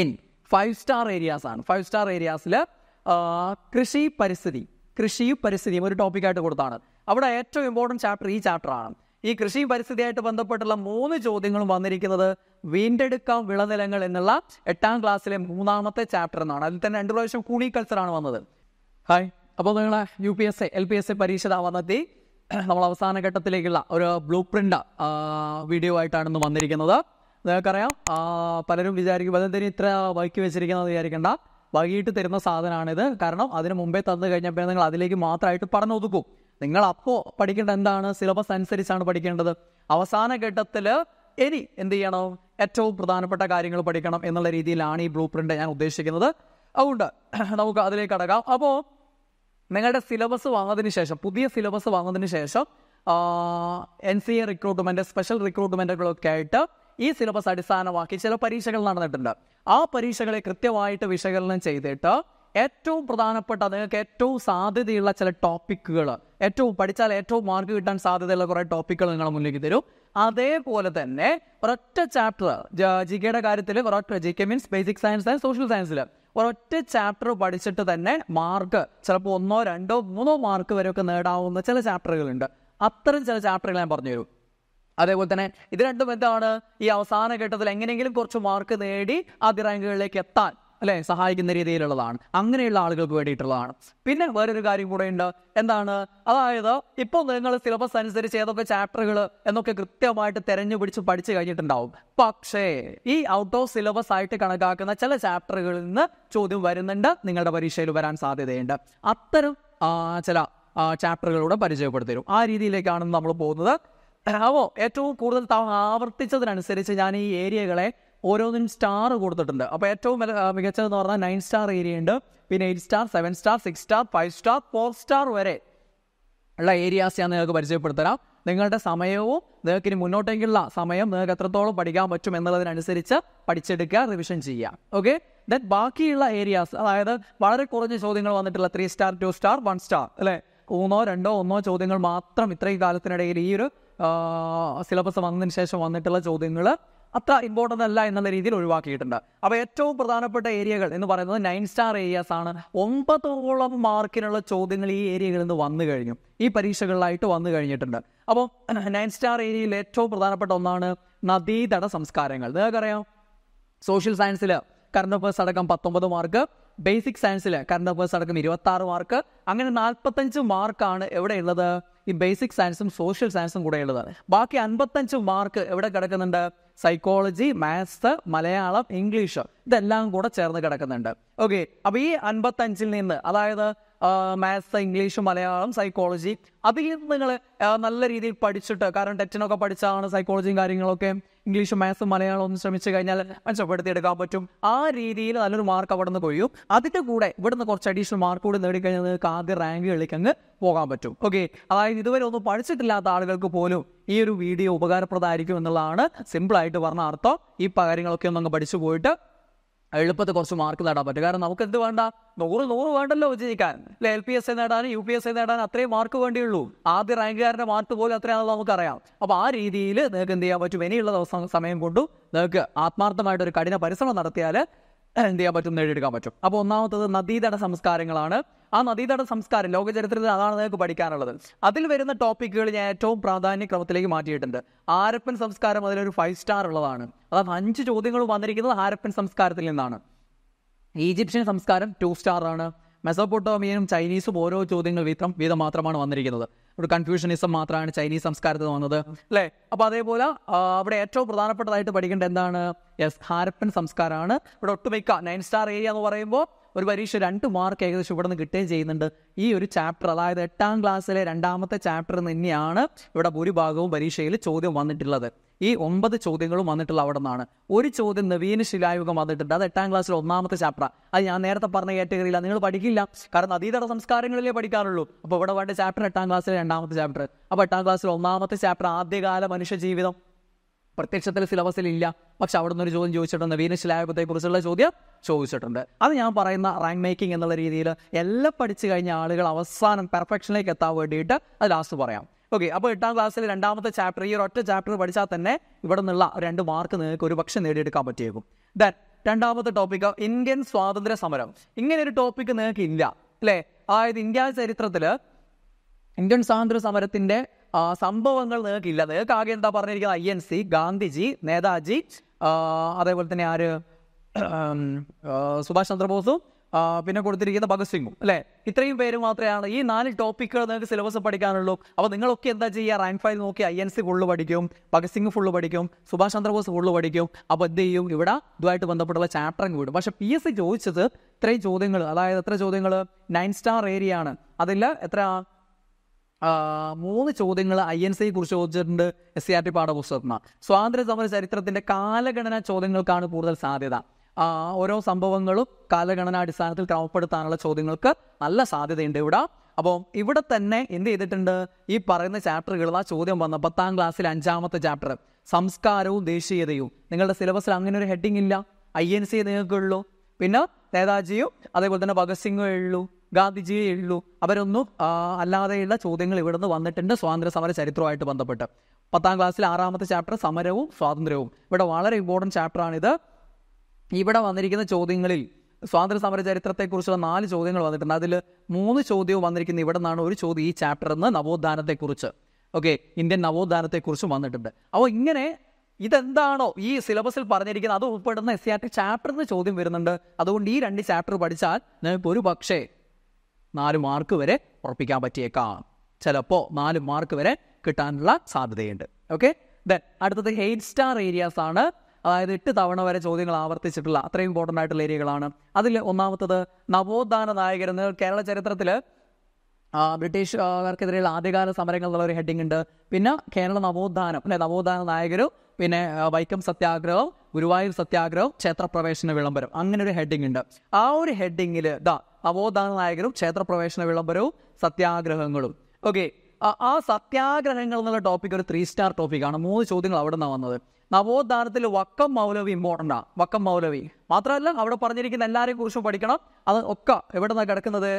N five star areas ആണ് five star ഏരിയാസിൽ കൃഷി പരിസ്ഥിതി കൃഷിയും പരിസ്ഥിതിയും ഒരു ടോപ്പിക്കായിട്ട് കൊടുത്താണ് അവിടെ ഏറ്റവും ഇമ്പോർട്ടൻറ്റ് ചാപ്റ്റർ ഈ ചാപ്റ്ററാണ് ഈ കൃഷിയും പരിസ്ഥിതിയായിട്ട് ബന്ധപ്പെട്ടുള്ള മൂന്ന് ചോദ്യങ്ങളും വന്നിരിക്കുന്നത് വീണ്ടെടുക്കാം വിളനിലങ്ങൾ എന്നുള്ള എട്ടാം ക്ലാസ്സിലെ മൂന്നാമത്തെ ചാപ്റ്റർ എന്നാണ് അതിൽ തന്നെ രണ്ട് പ്രാവശ്യം ആണ് വന്നത് ഹായ് അപ്പോൾ നിങ്ങൾ U P S A L P S A പരീക്ഷ വന്നെത്തി നമ്മൾ അവസാന ഘട്ടത്തിലേക്കുള്ള ഒരു ബ്ലൂ പ്രിൻ്റ് വീഡിയോ ആയിട്ടാണ് ഇന്ന് വന്നിരിക്കുന്നത് നിങ്ങൾക്കറിയാം പലരും വിചാരിക്കും അതെന്തിനും ഇത്ര വൈക്കി വെച്ചിരിക്കുന്നത് വിചാരിക്കേണ്ട വൈകിട്ട് തരുന്ന സാധനമാണിത് കാരണം അതിന് മുമ്പേ തന്നു കഴിഞ്ഞപ്പോൾ നിങ്ങൾ അതിലേക്ക് മാത്രമായിട്ട് പറഞ്ഞു ഒതുക്കും നിങ്ങൾ അപ്പോൾ പഠിക്കേണ്ട എന്താണ് സിലബസ് അനുസരിച്ചാണ് പഠിക്കേണ്ടത് അവസാന ഘട്ടത്തിൽ ഇനി എന്ത് ചെയ്യണം ഏറ്റവും പ്രധാനപ്പെട്ട കാര്യങ്ങൾ പഠിക്കണം എന്നുള്ള രീതിയിലാണ് ഈ ബ്ലൂ പ്രിൻ്റ് ഞാൻ ഉദ്ദേശിക്കുന്നത് അതുകൊണ്ട് നമുക്ക് അതിലേക്ക് അടക്കാം അപ്പോൾ നിങ്ങളുടെ സിലബസ് വാങ്ങുന്നതിന് ശേഷം പുതിയ സിലബസ് വാങ്ങുന്നതിന് ശേഷം N C A recruitment special റിക്രൂട്ട്മെൻറ്റുകളൊക്കെ ആയിട്ട് ഈ സിലബസ് അടിസ്ഥാനമാക്കി ചില പരീക്ഷകൾ നടന്നിട്ടുണ്ട് ആ പരീക്ഷകളെ കൃത്യമായിട്ട് വിശകലനം ചെയ്തിട്ട് ഏറ്റവും പ്രധാനപ്പെട്ട നിങ്ങൾക്ക് ഏറ്റവും സാധ്യതയുള്ള ചില ടോപ്പിക്കുകൾ ഏറ്റവും പഠിച്ചാൽ ഏറ്റവും മാർക്ക് കിട്ടാൻ സാധ്യതയുള്ള കുറേ ടോപ്പിക്കുകൾ നിങ്ങളെ മുന്നിലേക്ക് തരും അതേപോലെ തന്നെ ഒരൊറ്റ ചാപ്റ്റർ ജി കെയുടെ കാര്യത്തിൽ ഒരൊറ്റ G K means basic science and social സയൻസിൽ ഒരൊറ്റ ചാപ്റ്റർ പഠിച്ചിട്ട് തന്നെ മാർക്ക് ചിലപ്പോൾ ഒന്നോ രണ്ടോ മൂന്നോ മാർക്ക് വരെയൊക്കെ നേടാവുന്ന ചില ചാപ്റ്ററുകളുണ്ട് അത്തരം ചില ചാപ്റ്ററുകൾ ഞാൻ പറഞ്ഞു തരും അതേപോലെ തന്നെ ഇത് രണ്ടും എന്താണ് ഈ അവസാന ഘട്ടത്തിൽ എങ്ങനെയെങ്കിലും കുറച്ച് മാർക്ക് നേടി ആദ്യ റാങ്കുകളിലേക്ക് എത്താൻ അല്ലെ സഹായിക്കുന്ന രീതിയിലുള്ളതാണ് അങ്ങനെയുള്ള ആളുകൾക്ക് വേണ്ടിയിട്ടുള്ളതാണ് പിന്നെ വേറൊരു കാര്യം കൂടെ ഉണ്ട് എന്താണ് അതായത് ഇപ്പോൾ നിങ്ങൾ സിലബസ് അനുസരിച്ച് ഏതൊക്കെ ചാപ്റ്ററുകൾ എന്നൊക്കെ കൃത്യമായിട്ട് തെരഞ്ഞു പിടിച്ച് പഠിച്ചു കഴിഞ്ഞിട്ടുണ്ടാവും പക്ഷേ ഈ ഔട്ട് ഓഫ് സിലബസ് ആയിട്ട് കണക്കാക്കുന്ന ചില ചാപ്റ്ററുകളിൽ നിന്ന് ചോദ്യം വരുന്നുണ്ട് നിങ്ങളുടെ പരീക്ഷയിൽ വരാൻ സാധ്യതയുണ്ട് അത്തരം ചില ചാപ്റ്ററുകളൂടെ പരിചയപ്പെടുത്തി തരും ആ രീതിയിലേക്കാണ് നമ്മൾ പോകുന്നത് ആവോ ഏറ്റവും കൂടുതൽ തവണ ആവർത്തിച്ചതിനനുസരിച്ച് ഞാൻ ഈ ഏരിയകളെ ഓരോന്നും സ്റ്റാർ കൊടുത്തിട്ടുണ്ട് അപ്പോൾ ഏറ്റവും മികച്ചതെന്ന് പറഞ്ഞാൽ നയൻ സ്റ്റാർ ഏരിയ ഉണ്ട് പിന്നെ eight star seven star six star five star four star വരെ ഉള്ള ഏരിയാസ് ഞാൻ നിങ്ങൾക്ക് പരിചയപ്പെടുത്തരാം നിങ്ങളുടെ സമയവും നിങ്ങൾക്ക് ഇനി മുന്നോട്ടെങ്കിലുള്ള സമയം നിങ്ങൾക്ക് എത്രത്തോളം പഠിക്കാൻ പറ്റും എന്നുള്ളതിനനുസരിച്ച് പഠിച്ചെടുക്കുക റിവിഷൻ ചെയ്യുക ഓക്കെ ദെൻ ബാക്കിയുള്ള ഏരിയാസ് അതായത് വളരെ കുറഞ്ഞ ചോദ്യങ്ങൾ വന്നിട്ടുള്ള three star two star one star അല്ലേ മൂന്നോ രണ്ടോ ഒന്നോ ചോദ്യങ്ങൾ മാത്രം ഇത്രയും കാലത്തിനിടയിൽ ഈ ഒരു സിലബസ് വന്നതിന് ശേഷം വന്നിട്ടുള്ള ചോദ്യങ്ങൾ അത്ര ഇമ്പോർട്ടൻ്റ് അല്ല എന്നുള്ള രീതിയിൽ ഒഴിവാക്കിയിട്ടുണ്ട് അപ്പോൾ ഏറ്റവും പ്രധാനപ്പെട്ട ഏരിയകൾ എന്ന് പറയുന്നത് നയൻ സ്റ്റാർ ഏരിയാസ് ആണ് ഒമ്പതോളം മാർക്കിനുള്ള ചോദ്യങ്ങൾ ഈ ഏരിയകളിൽ നിന്ന് വന്നു കഴിഞ്ഞു ഈ പരീക്ഷകളിലായിട്ട് വന്നു കഴിഞ്ഞിട്ടുണ്ട് അപ്പോൾ നയൻ സ്റ്റാർ ഏരിയയിൽ ഏറ്റവും പ്രധാനപ്പെട്ട ഒന്നാണ് നദീതട സംസ്കാരങ്ങൾ നിങ്ങൾക്കറിയാം സോഷ്യൽ സയൻസിൽ കറണ്ട് അഫേഴ്സ് അടക്കം പത്തൊമ്പത് മാർക്ക് ബേസിക് സയൻസിൽ കറണ്ട് അഫേഴ്സ് അടക്കം ഇരുപത്തി ആറ് മാർക്ക് അങ്ങനെ നാൽപ്പത്തഞ്ച് മാർക്കാണ് എവിടെയുള്ളത് ഈ ബേസിക് സയൻസും സോഷ്യൽ സയൻസും കൂടെ ഉള്ളത് ബാക്കി അൻപത്തഞ്ച് മാർക്ക് എവിടെ കിടക്കുന്നുണ്ട് സൈക്കോളജി മാത്സ് മലയാളം ഇംഗ്ലീഷ് ഇതെല്ലാം കൂടെ ചേർന്ന് കിടക്കുന്നുണ്ട് ഓക്കെ അപ്പോൾ ഈ അൻപത്തഞ്ചിൽ നിന്ന് അതായത് മാത്സ് ഇംഗ്ലീഷ് മലയാളം സൈക്കോളജി അതിൽ നിന്ന് നിങ്ങൾ നല്ല രീതിയിൽ പഠിച്ചിട്ട് കാരണം ടെറ്റിനൊക്കെ പഠിച്ചാണ് സൈക്കോളജിയും കാര്യങ്ങളൊക്കെ ഇംഗ്ലീഷ് മാത്സ് മലയാളം ഒന്ന് ശ്രമിച്ചു കഴിഞ്ഞാൽ മെച്ചപ്പെടുത്തിയെടുക്കാൻ പറ്റും ആ രീതിയിൽ നല്ലൊരു മാർക്ക് അവിടെ നിന്ന് കൊയ്യും അതിൻ്റെ കൂടെ ഇവിടുന്ന് കുറച്ച് അഡീഷണൽ മാർക്ക് കൂടി നേടിക്കഴിഞ്ഞാൽ നിങ്ങൾക്ക് ആദ്യ കളിക്ക് അങ്ങ് പോകാൻ പറ്റും ഓക്കെ അതായത് ഇതുവരെ ഒന്നും പഠിച്ചിട്ടില്ലാത്ത ആളുകൾക്ക് പോലും ഈ ഒരു വീഡിയോ ഉപകാരപ്രദമായിരിക്കും എന്നുള്ളതാണ് സിമ്പിളായിട്ട് പറഞ്ഞ അർത്ഥം ഈ കാര്യങ്ങളൊക്കെ ഒന്ന് അങ്ങ് പഠിച്ചു പോയിട്ട് എളുപ്പത്തിൽ കുറച്ച് മാർക്ക് നേടാൻ പറ്റും കാരണം നമുക്ക് എന്ത് വേണ്ട നൂറ് നൂറ് വേണ്ടല്ലോ വിജയിക്കാൻ അല്ലെ എൽ പി എസ് ഐ നേടാനും യു പി എസ് ഐ നേടാനും അത്രയും മാർക്ക് വേണ്ടിയുള്ളൂ ആദ്യ റാങ്കുകാരൻ്റെ മാർക്ക് പോലും അത്രയാണെന്ന് നമുക്കറിയാം അപ്പോൾ ആ രീതിയിൽ നിങ്ങൾക്ക് എന്ത് ചെയ്യാൻ പറ്റും ഇനിയുള്ള ദിവസം സമയം കൊണ്ടു നിങ്ങൾക്ക് ആത്മാർത്ഥമായിട്ടൊരു കഠിന പരിശ്രമം നടത്തിയാൽ എന്ത് ചെയ്യാൻ പറ്റും നേടിയെടുക്കാൻ പറ്റും അപ്പോൾ ഒന്നാമത്തത് നദീതട സംസ്കാരങ്ങളാണ് ആ നദീതട സംസ്കാരം ലോക ചരിത്രത്തിൽ അതാണ് നിങ്ങൾക്ക് പഠിക്കാനുള്ളത് അതിൽ വരുന്ന ടോപ്പിക്കുകൾ ഞാൻ ഏറ്റവും പ്രാധാന്യക്രമത്തിലേക്ക് മാറ്റിയിട്ടുണ്ട് ആരപ്പൻ സംസ്കാരം അതിലൊരു ഫൈവ് സ്റ്റാർ ഉള്ളതാണ് അതായത് അഞ്ച് ചോദ്യങ്ങൾ വന്നിരിക്കുന്നത് ആരപ്പൻ സംസ്കാരത്തിൽ നിന്നാണ് ഈജിപ്ഷ്യൻ സംസ്കാരം ടു സ്റ്റാർ ആണ് മെസോപ്പൊട്ടോമിയനും ചൈനീസും ഓരോ ചോദ്യങ്ങൾ വീതം വീതം മാത്രമാണ് വന്നിരിക്കുന്നത് ഒരു കൺഫ്യൂഷനിസം മാത്രമാണ് ചൈനീസ് സംസ്കാരത്തിൽ വന്നത് അല്ലേ അപ്പോൾ അതേപോലെ അവിടെ ഏറ്റവും പ്രധാനപ്പെട്ടതായിട്ട് പഠിക്കേണ്ട എന്താണ് യെസ് ഹാരപ്പൻ സംസ്കാരമാണ് ഇവിടെ ഒട്ടുമിക്ക നയൻ സ്റ്റാർ ഏരിയ എന്ന് പറയുമ്പോൾ ഒരു പരീക്ഷ രണ്ട് മാർക്ക് ഏകദേശം ഇവിടെ നിന്ന് കിട്ടുകയും ചെയ്യുന്നുണ്ട് ഈ ഒരു ചാപ്റ്റർ അതായത് എട്ടാം ക്ലാസ്സിലെ രണ്ടാമത്തെ ചാപ്റ്റർ തന്നെയാണ് ഇവിടെ ഭൂരിഭാഗവും പരീക്ഷയിൽ ചോദ്യം വന്നിട്ടുള്ളത് ഈ ഒമ്പത് ചോദ്യങ്ങളും വന്നിട്ടുള്ള അവിടെ നിന്നാണ് ഒരു ചോദ്യം നവീന ശിലായുഗം വന്നിട്ടുണ്ട് അത് എട്ടാം ക്ലാസ്സിലെ ഒന്നാമത്തെ ചാപ്റ്റർ അത് ഞാൻ നേരത്തെ പറഞ്ഞ കാറ്റഗറിയില്ല നിങ്ങൾ പഠിക്കില്ല കാരണം അതീതട സംസ്കാരങ്ങളിലേ പഠിക്കാറുള്ളൂ അപ്പോൾ ഇവിടെ വേണ്ട ചാപ്റ്റർ എട്ടാം ക്ലാസ്സിലെ രണ്ടാമത്തെ ചാപ്റ്റർ അപ്പോൾ എട്ടാം ക്ലാസ്സിലെ ഒന്നാമത്തെ ചാപ്റ്റർ ആദ്യകാല മനുഷ്യ ജീവിതം പ്രത്യക്ഷത്തിൽ സിലബസിൽ ഇല്ല പക്ഷെ അവിടെ നിന്ന് ഒരു ചോദ്യം ചോദിച്ചിട്ടുണ്ട് വീന ശിലായുധത്തെക്കുറിച്ചുള്ള ചോദ്യം ചോദിച്ചിട്ടുണ്ട് അത് ഞാൻ പറയുന്ന റാങ്ക് മേക്കിംഗ് എന്നുള്ള രീതിയിൽ എല്ലാം പഠിച്ചു കഴിഞ്ഞ ആളുകൾ അവസാനം പെർഫെക്ഷനിലേക്ക് എത്താൻ വേണ്ടിയിട്ട് അത് ലാസ്റ്റ് പറയാം ഓക്കെ അപ്പോൾ എട്ടാം ക്ലാസ്സിൽ രണ്ടാമത്തെ ചാപ്റ്റർ ഈ ഒറ്റ ചാപ്റ്റർ പഠിച്ചാൽ തന്നെ ഇവിടെ നിന്നുള്ള രണ്ട് മാർക്ക് നിങ്ങൾക്ക് ഒരു പക്ഷെ നേടിയെടുക്കാൻ പറ്റിയേക്കും ദൻ രണ്ടാമത്തെ ടോപ്പിക്ക് ഇന്ത്യൻ സ്വാതന്ത്ര്യ സമരം ഇങ്ങനെ ഒരു ടോപ്പിക്ക് നിങ്ങൾക്ക് ഇല്ല അല്ലേ അതായത് ഇന്ത്യ ചരിത്രത്തിൽ ഇന്ത്യൻ സ്വാതന്ത്ര്യ സമരത്തിന്റെ സംഭവങ്ങൾ നിങ്ങൾക്കില്ല നിങ്ങൾക്ക് ആകെ എന്താ പറഞ്ഞിരിക്കുന്നത് I N C Gandhiji Netaji അതേപോലെ തന്നെ ആര് സുഭാഷ് ചന്ദ്രബോസും പിന്നെ കൊടുത്തിരിക്കുന്ന ഭഗത് സിംഗും അല്ലേ ഇത്രയും പേര് മാത്രമാണ് ഈ നാല് ടോപ്പിക്കുകൾ നിങ്ങൾക്ക് സിലബസ് പഠിക്കാനുള്ളൂ അപ്പോൾ നിങ്ങളൊക്കെ എന്താ ചെയ്യുക റാങ്ക് ഫയൽ നോക്കി ഐ എൻ സി ഫുള്ള് പഠിക്കും ഭഗത് സിംഗ് ഫുള്ള് പഠിക്കും സുഭാഷ് ചന്ദ്രബോസ് ഫുള്ള് പഠിക്കും അപ്പോൾ എന്ത് ചെയ്യും ഇവിടെ ഇതുമായിട്ട് ബന്ധപ്പെട്ടുള്ള ചാപ്റ്റർ അങ്ങ് വിടും പക്ഷേ പി എസ് സി ചോദിച്ചത് ഇത്രയും ചോദ്യങ്ങൾ അതായത് എത്ര ചോദ്യങ്ങൾ നയൻ സ്റ്റാർ ഏരിയ ആണ് അതിൽ എത്ര മൂന്ന് ചോദ്യങ്ങൾ ഐ എൻ സിയെ കുറിച്ച് ചോദിച്ചിട്ടുണ്ട് S C R e T പാഠപുസ്തകത്തിന് സ്വാതന്ത്ര്യ സമര ചരിത്രത്തിന്റെ കാലഗണന ചോദ്യങ്ങൾക്കാണ് കൂടുതൽ സാധ്യത ഓരോ സംഭവങ്ങളും കാലഗണനാടിസ്ഥാനത്തിൽ ക്രമപ്പെടുത്താനുള്ള ചോദ്യങ്ങൾക്ക് നല്ല സാധ്യതയുണ്ട് ഇവിടെ അപ്പോൾ ഇവിടെ തന്നെ എന്ത് ചെയ്തിട്ടുണ്ട് ഈ പറയുന്ന ചാപ്റ്ററുകൾ ആ ചോദ്യം വന്ന പത്താം ക്ലാസ്സിൽ അഞ്ചാമത്തെ ചാപ്റ്റർ സംസ്കാരവും ദേശീയതയും നിങ്ങളുടെ സിലബസിൽ അങ്ങനെ ഒരു ഹെഡിങ് ഇല്ല ഐ എൻ സി നിങ്ങൾക്കുള്ളൂ പിന്നെ നേതാജിയും അതേപോലെ തന്നെ ഭഗത് സിംഗും ഉള്ളൂ ഗാന്ധിജിയെ എഴുതൂ അവരൊന്നും അല്ലാതെയുള്ള ചോദ്യങ്ങൾ ഇവിടുന്ന് വന്നിട്ടുണ്ട് സ്വാതന്ത്ര്യ സമര ചരിത്രവുമായിട്ട് ബന്ധപ്പെട്ട് പത്താം ക്ലാസ്സിൽ ആറാമത്തെ ചാപ്റ്റർ സമരവും സ്വാതന്ത്ര്യവും ഇവിടെ വളരെ ഇമ്പോർട്ടൻറ്റ് ചാപ്റ്ററാണിത് ഇവിടെ വന്നിരിക്കുന്ന ചോദ്യങ്ങളിൽ സ്വാതന്ത്ര്യ സമര ചരിത്രത്തെക്കുറിച്ചുള്ള നാല് ചോദ്യങ്ങൾ വന്നിട്ടുണ്ട് അതിൽ മൂന്ന് ചോദ്യവും വന്നിരിക്കുന്ന ഇവിടെ നിന്നാണ് ഒരു ചോദ്യം ഈ ചാപ്റ്റർ എന്ന് നവോത്ഥാനത്തെക്കുറിച്ച് ഓക്കെ ഇന്ത്യൻ നവോത്ഥാനത്തെക്കുറിച്ചും വന്നിട്ടുണ്ട് അപ്പോൾ ഇങ്ങനെ ഇതെന്താണോ ഈ സിലബസിൽ പറഞ്ഞിരിക്കുന്നത് അത് ഉൾപ്പെടുന്ന എസ് സി ആർ ടി ചാപ്റ്ററിൽ ചോദ്യം വരുന്നുണ്ട് അതുകൊണ്ട് ഈ രണ്ട് ചാപ്റ്റർ പഠിച്ചാൽ നിങ്ങൾക്ക് ഒരു പക്ഷേ നാല് മാർക്ക് വരെ ഉറപ്പിക്കാൻ പറ്റിയേക്കാം ചിലപ്പോൾ നാല് മാർക്ക് വരെ കിട്ടാനുള്ള സാധ്യതയുണ്ട് ഓക്കെ ദെൻ അടുത്തത് എയ്റ്റ് സ്റ്റാർ ഏരിയാസ് ആണ് അതായത് എട്ട് തവണ വരെ ചോദ്യങ്ങൾ ആവർത്തിച്ചിട്ടുള്ള അത്രയും ഇമ്പോർട്ടൻ്റ് ആയിട്ടുള്ള ഏരിയകളാണ് അതിൽ ഒന്നാമത്തത് നവോത്ഥാന നായകരെന്ന് കേരള ചരിത്രത്തിൽ ബ്രിട്ടീഷുകാർക്കെതിരെയുള്ള ആദ്യകാല സമരങ്ങൾ എന്നുള്ള ഒരു ഹെഡിങ് ഉണ്ട് പിന്നെ കേരള നവോത്ഥാനം അല്ലെ നവോത്ഥാന നായകരും പിന്നെ വൈക്കം സത്യാഗ്രഹവും ഗുരുവായൂർ സത്യാഗ്രഹവും ക്ഷേത്രപ്രവേശന വിളംബരം അങ്ങനെ ഒരു ഹെഡിങ് ഉണ്ട് ആ ഒരു ഹെഡിങ്ങിൽ ദാ നവോത്ഥാന നായകരും ക്ഷേത്രപ്രവേശന വിളംബരവും സത്യാഗ്രഹങ്ങളും ഓക്കെ ആ സത്യാഗ്രഹങ്ങൾ എന്നുള്ള ടോപ്പിക് ഒരു ത്രീ സ്റ്റാർ ടോപ്പിക്കാണ് മൂന്ന് ചോദ്യങ്ങൾ അവിടെ നിന്നാണ് വന്നത് നവോത്ഥാനത്തിൽ വക്കം മൗലവി ഇമ്പോർട്ടൻ്റ് ആണ് വക്കം മൗലവി മാത്രമല്ല അവിടെ പറഞ്ഞിരിക്കുന്ന എല്ലാവരെയും കുറിച്ചും പഠിക്കണം അത് ഒക്കെ എവിടെ നിന്നാണ് കിടക്കുന്നത്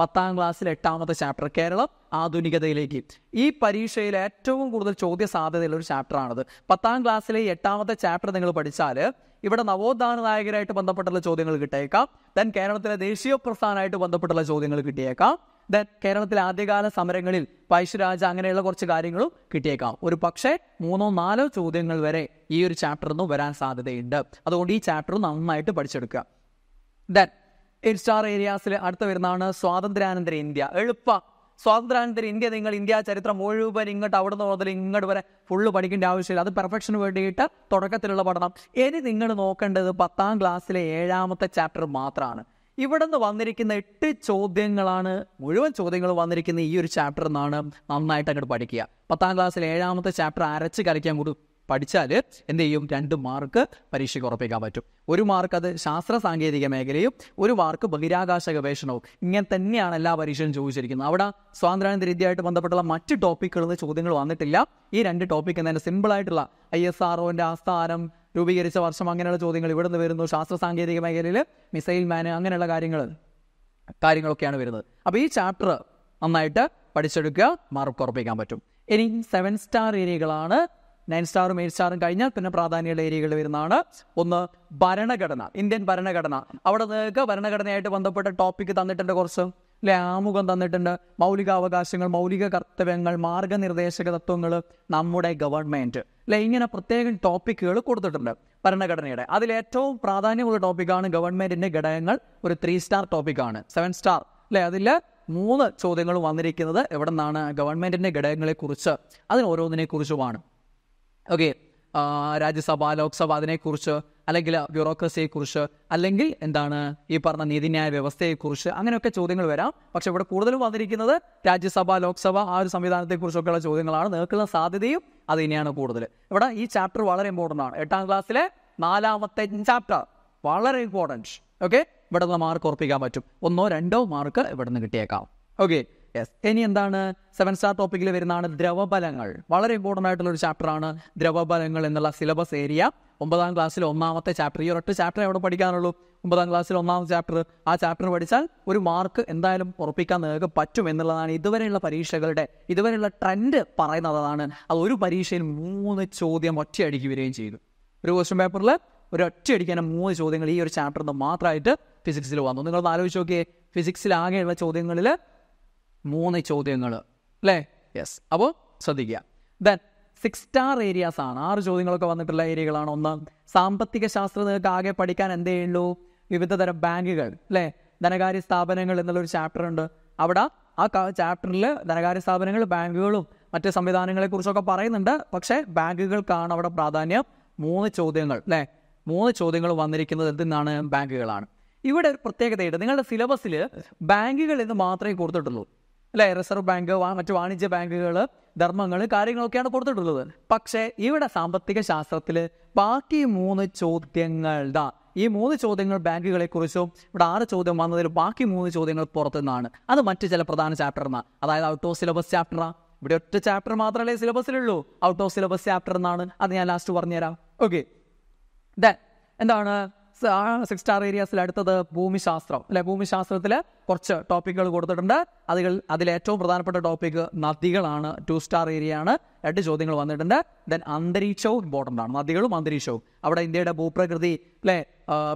പത്താം ക്ലാസ്സിൽ എട്ടാമത്തെ ചാപ്റ്റർ കേരളം ആധുനികതയിലേക്ക് ഈ പരീക്ഷയിൽ ഏറ്റവും കൂടുതൽ ചോദ്യ സാധ്യതയുള്ള ഒരു ചാപ്റ്ററാണത് പത്താം ക്ലാസ്സിലെ എട്ടാമത്തെ ചാപ്റ്റർ നിങ്ങൾ പഠിച്ചാൽ ഇവിടെ നവോത്ഥാന നായകരായിട്ട് ബന്ധപ്പെട്ടുള്ള ചോദ്യങ്ങൾ കിട്ടിയേക്കാം ദെൻ കേരളത്തിലെ ദേശീയ പ്രസ്ഥാനമായിട്ട് ബന്ധപ്പെട്ടുള്ള ചോദ്യങ്ങൾ കിട്ടിയേക്കാം ദൻ കേരളത്തിലെ ആദ്യകാല സമരങ്ങളിൽ പൈശുരാജ അങ്ങനെയുള്ള കുറച്ച് കാര്യങ്ങളും കിട്ടിയേക്കാം ഒരു പക്ഷേ മൂന്നോ നാലോ ചോദ്യങ്ങൾ വരെ ഈ ഒരു ചാപ്റ്ററിൽ നിന്ന് വരാൻ സാധ്യതയുണ്ട് അതുകൊണ്ട് ഈ ചാപ്റ്റർ നന്നായിട്ട് പഠിച്ചെടുക്കുക ദെൻ എയ്റ്റ് സ്റ്റാർ ഏരിയാസിലെ അടുത്ത വരുന്നതാണ് സ്വാതന്ത്ര്യാനന്തര ഇന്ത്യ എളുപ്പ സ്വാതന്ത്ര്യാനന്തര ഇന്ത്യ നിങ്ങൾ ഇന്ത്യ ചരിത്രം മുഴുവൻ ഇങ്ങോട്ട് അവിടെ നിന്ന് മുതൽ ഇങ്ങോട്ട് വരെ ഫുള്ള് പഠിക്കേണ്ട ആവശ്യമില്ല അത് പെർഫെക്ഷന് വേണ്ടിയിട്ട് തുടക്കത്തിലുള്ള പഠനം ഇനി നിങ്ങൾ നോക്കേണ്ടത് പത്താം ക്ലാസ്സിലെ ഏഴാമത്തെ ചാപ്റ്റർ മാത്രമാണ് ഇവിടെ നിന്ന് വന്നിരിക്കുന്ന എട്ട് ചോദ്യങ്ങളാണ് മുഴുവൻ ചോദ്യങ്ങൾ വന്നിരിക്കുന്ന ഈ ഒരു ചാപ്റ്റർ എന്നാണ് നന്നായിട്ട് അങ്ങോട്ട് പഠിക്കുക പത്താം ക്ലാസ്സിലെ ഏഴാമത്തെ ചാപ്റ്റർ അരച്ച് കളിക്കാൻ കൂടും പഠിച്ചാൽ എന്ത് ചെയ്യും രണ്ട് മാർക്ക് പരീക്ഷയ്ക്ക് ഉറപ്പിക്കാൻ പറ്റും ഒരു മാർക്ക് അത് ശാസ്ത്ര സാങ്കേതിക മേഖലയും ഒരു മാർക്ക് ബഹിരാകാശ ഗവേഷണവും ഇങ്ങനെ തന്നെയാണ് എല്ലാ പരീക്ഷയും ചോദിച്ചിരിക്കുന്നത് അവിടെ സ്വാതന്ത്ര്യാനന്ദ രീതിയായിട്ട് ബന്ധപ്പെട്ടുള്ള മറ്റ് ടോപ്പിക്കുകളിൽ ചോദ്യങ്ങൾ വന്നിട്ടില്ല ഈ രണ്ട് ടോപ്പിക്ക് തന്നെ സിമ്പിളായിട്ടുള്ള ഐ എസ് ആർ ഒൻ്റെ ആസ്ഥാനം രൂപീകരിച്ച വർഷം അങ്ങനെയുള്ള ചോദ്യങ്ങൾ ഇവിടെ നിന്ന് വരുന്നു ശാസ്ത്ര സാങ്കേതിക മേഖലയിൽ മിസൈൽ മാൻ അങ്ങനെയുള്ള കാര്യങ്ങൾ കാര്യങ്ങളൊക്കെയാണ് വരുന്നത് അപ്പോൾ ഈ ചാപ്റ്റർ നന്നായിട്ട് പഠിച്ചെടുക്കുക മാർക്ക് ഉറപ്പിക്കാൻ പറ്റും ഇനി സെവൻ സ്റ്റാർ ഏരിയകളാണ് നയൻ സ്റ്റാറും എയ്റ്റ് സ്റ്റാറും കഴിഞ്ഞാൽ പിന്നെ പ്രാധാന്യമുള്ള ഏരിയകൾ വരുന്നതാണ് ഒന്ന് ഭരണഘടന ഇന്ത്യൻ ഭരണഘടന അവിടെ നിങ്ങൾക്ക് ഭരണഘടനയായിട്ട് ബന്ധപ്പെട്ട ടോപ്പിക് തന്നിട്ടുണ്ട് കുറച്ച് അല്ലെ ആമുഖം തന്നിട്ടുണ്ട് മൗലികാവകാശങ്ങൾ മൗലിക കർത്തവ്യങ്ങൾ മാർഗനിർദ്ദേശക തത്വങ്ങൾ നമ്മുടെ ഗവൺമെൻറ് അല്ലെ ഇങ്ങനെ പ്രത്യേകം ടോപ്പിക്കുകൾ കൊടുത്തിട്ടുണ്ട് ഭരണഘടനയുടെ അതിലേറ്റവും പ്രാധാന്യമുള്ള ടോപ്പിക്കാണ് ഗവൺമെന്റിന്റെ ഘടകങ്ങൾ ഒരു ത്രീ സ്റ്റാർ ടോപ്പിക്കാണ് സെവൻ സ്റ്റാർ അല്ലെ അതിൽ മൂന്ന് ചോദ്യങ്ങൾ വന്നിരിക്കുന്നത് എവിടെ നിന്നാണ് ഗവൺമെൻറ്റിൻ്റെ ഘടകങ്ങളെക്കുറിച്ച് അതിന് ഓരോന്നിനെക്കുറിച്ചുമാണ് ഓക്കെ രാജ്യസഭ ലോക്സഭ അതിനെക്കുറിച്ച് അല്ലെങ്കിൽ ബ്യൂറോക്രസിയെക്കുറിച്ച് അല്ലെങ്കിൽ എന്താണ് ഈ പറഞ്ഞ നീതിന്യായ വ്യവസ്ഥയെക്കുറിച്ച് അങ്ങനെയൊക്കെ ചോദ്യങ്ങൾ വരാം പക്ഷെ ഇവിടെ കൂടുതലും വന്നിരിക്കുന്നത് രാജ്യസഭ ലോക്സഭ ആ ഒരു സംവിധാനത്തെക്കുറിച്ചൊക്കെയുള്ള ചോദ്യങ്ങളാണ് നിൽക്കുന്ന സാധ്യതയും അത് തന്നെയാണ് കൂടുതൽ ഇവിടെ ഈ ചാപ്റ്റർ വളരെ ഇമ്പോർട്ടൻ്റ് ആണ് എട്ടാം ക്ലാസ്സിലെ നാലാമത്തെ ചാപ്റ്റർ വളരെ ഇമ്പോർട്ടൻറ്റ് ഓക്കെ ഇവിടെ നിന്ന് മാർക്ക് ഉറപ്പിക്കാൻ പറ്റും ഒന്നോ രണ്ടോ മാർക്ക് ഇവിടെ നിന്ന് കിട്ടിയേക്കാം ഓക്കെ യെസ് ഇനി എന്താണ് സെവൻ സ്റ്റാർ ടോപ്പിക്കിൽ വരുന്നതാണ് ദ്രവബലങ്ങൾ വളരെ ഇമ്പോർട്ടൻ്റ് ആയിട്ടുള്ള ഒരു ചാപ്റ്ററാണ് ദ്രവബലങ്ങൾ എന്നുള്ള സിലബസ് ഏരിയ ഒമ്പതാം ക്ലാസ്സിൽ ഒന്നാമത്തെ ചാപ്റ്റർ ഈ ഒരൊറ്റ ചാപ്റ്റർ എവിടെ പഠിക്കാനുള്ളൂ ഒമ്പതാം ക്ലാസ്സിൽ ഒന്നാമത്തെ ചാപ്റ്റർ ആ ചാപ്റ്റർ പഠിച്ചാൽ ഒരു മാർക്ക് എന്തായാലും ഉറപ്പിക്കാൻ നിങ്ങൾക്ക് പറ്റും എന്നുള്ളതാണ് ഇതുവരെയുള്ള പരീക്ഷകളുടെ ഇതുവരെയുള്ള ട്രെൻഡ് പറയുന്നതാണ് അത് ഒരു പരീക്ഷയിൽ മൂന്ന് ചോദ്യം ഒറ്റയടിക്ക് വരികയും ചെയ്തു ഒരു ക്വസ്റ്റ്യൻ പേപ്പറിൽ ഒരു അടിക്കാൻ മൂന്ന് ചോദ്യങ്ങൾ ഈ ഒരു ചാപ്റ്ററിൽ നിന്ന് മാത്രമായിട്ട് ഫിസിക്സിൽ വന്നു നിങ്ങളൊന്ന് ആലോചിച്ച് നോക്കിയേ ഫിസിക്സിലാകെയുള്ള ചോദ്യങ്ങളിൽ മൂന്ന് ചോദ്യങ്ങൾ അല്ലേ യെസ് അപ്പോൾ ശ്രദ്ധിക്കുക ദെൻ സിക്സ് സ്റ്റാർ ഏരിയാസ് ആണ് ആറ് ചോദ്യങ്ങളൊക്കെ വന്നിട്ടുള്ള ഏരിയകളാണ് ഒന്ന് സാമ്പത്തിക ശാസ്ത്രം നിങ്ങൾക്ക് ആകെ പഠിക്കാൻ എന്തേ ഉള്ളൂ വിവിധ തരം ബാങ്കുകൾ അല്ലേ ധനകാര്യ സ്ഥാപനങ്ങൾ എന്നുള്ളൊരു ചാപ്റ്റർ ഉണ്ട് അവിടെ ആ ചാപ്റ്ററിൽ ധനകാര്യ സ്ഥാപനങ്ങൾ ബാങ്കുകളും മറ്റ് സംവിധാനങ്ങളെക്കുറിച്ചൊക്കെ പറയുന്നുണ്ട് പക്ഷേ ബാങ്കുകൾക്കാണ് അവിടെ പ്രാധാന്യം മൂന്ന് ചോദ്യങ്ങൾ അല്ലേ മൂന്ന് ചോദ്യങ്ങൾ വന്നിരിക്കുന്നത് എന്തിനാണ് ബാങ്കുകളാണ് ഇവിടെ ഒരു പ്രത്യേകതയുണ്ട് നിങ്ങളുടെ സിലബസിൽ ബാങ്കുകൾ ഇത് മാത്രമേ കൊടുത്തിട്ടുള്ളൂ അല്ലെ റിസർവ് ബാങ്ക് മറ്റ് വാണിജ്യ ബാങ്കുകൾ ധർമ്മങ്ങൾ കാര്യങ്ങളൊക്കെയാണ് കൊടുത്തിട്ടുള്ളത് പക്ഷേ ഇവിടെ സാമ്പത്തിക ശാസ്ത്രത്തിൽ ബാക്കി മൂന്ന് ചോദ്യങ്ങൾ ദാ ഈ മൂന്ന് ചോദ്യങ്ങൾ ബാങ്കുകളെ കുറിച്ചും ഇവിടെ ആറ് ചോദ്യം വന്നതിൽ ബാക്കി മൂന്ന് ചോദ്യങ്ങൾ നിന്നാണ് അത് മറ്റു ചില പ്രധാന ചാപ്റ്ററിനാണ് അതായത് ഔട്ട് ഓഫ് സിലബസ് ചാപ്റ്ററാണ് ഇവിടെ ഒറ്റ ചാപ്റ്റർ മാത്രമല്ലേ സിലബസിലുള്ളൂ ഔട്ട് ഓഫ് സിലബസ് ചാപ്റ്റർ എന്നാണ് അത് ഞാൻ ലാസ്റ്റ് പറഞ്ഞുതരാം ഓക്കെ ദെൻ എന്താണ് സിക്സ് സ്റ്റാർ ഏരിയാസിൽ അടുത്തത് ഭൂമിശാസ്ത്രം അല്ലെ ഭൂമിശാസ്ത്രത്തിൽ കുറച്ച് ടോപ്പിക്കുകൾ കൊടുത്തിട്ടുണ്ട് അതിൽ ഏറ്റവും പ്രധാനപ്പെട്ട ടോപ്പിക്ക് നദികളാണ് ടു സ്റ്റാർ ഏരിയ ആണ് രണ്ട് ചോദ്യങ്ങൾ വന്നിട്ടുണ്ട് ദെൻ അന്തരീക്ഷവും ഇമ്പോർട്ടൻ്റ് ആണ് നദികളും അന്തരീക്ഷവും അവിടെ ഇന്ത്യയുടെ ഭൂപ്രകൃതി അല്ലേ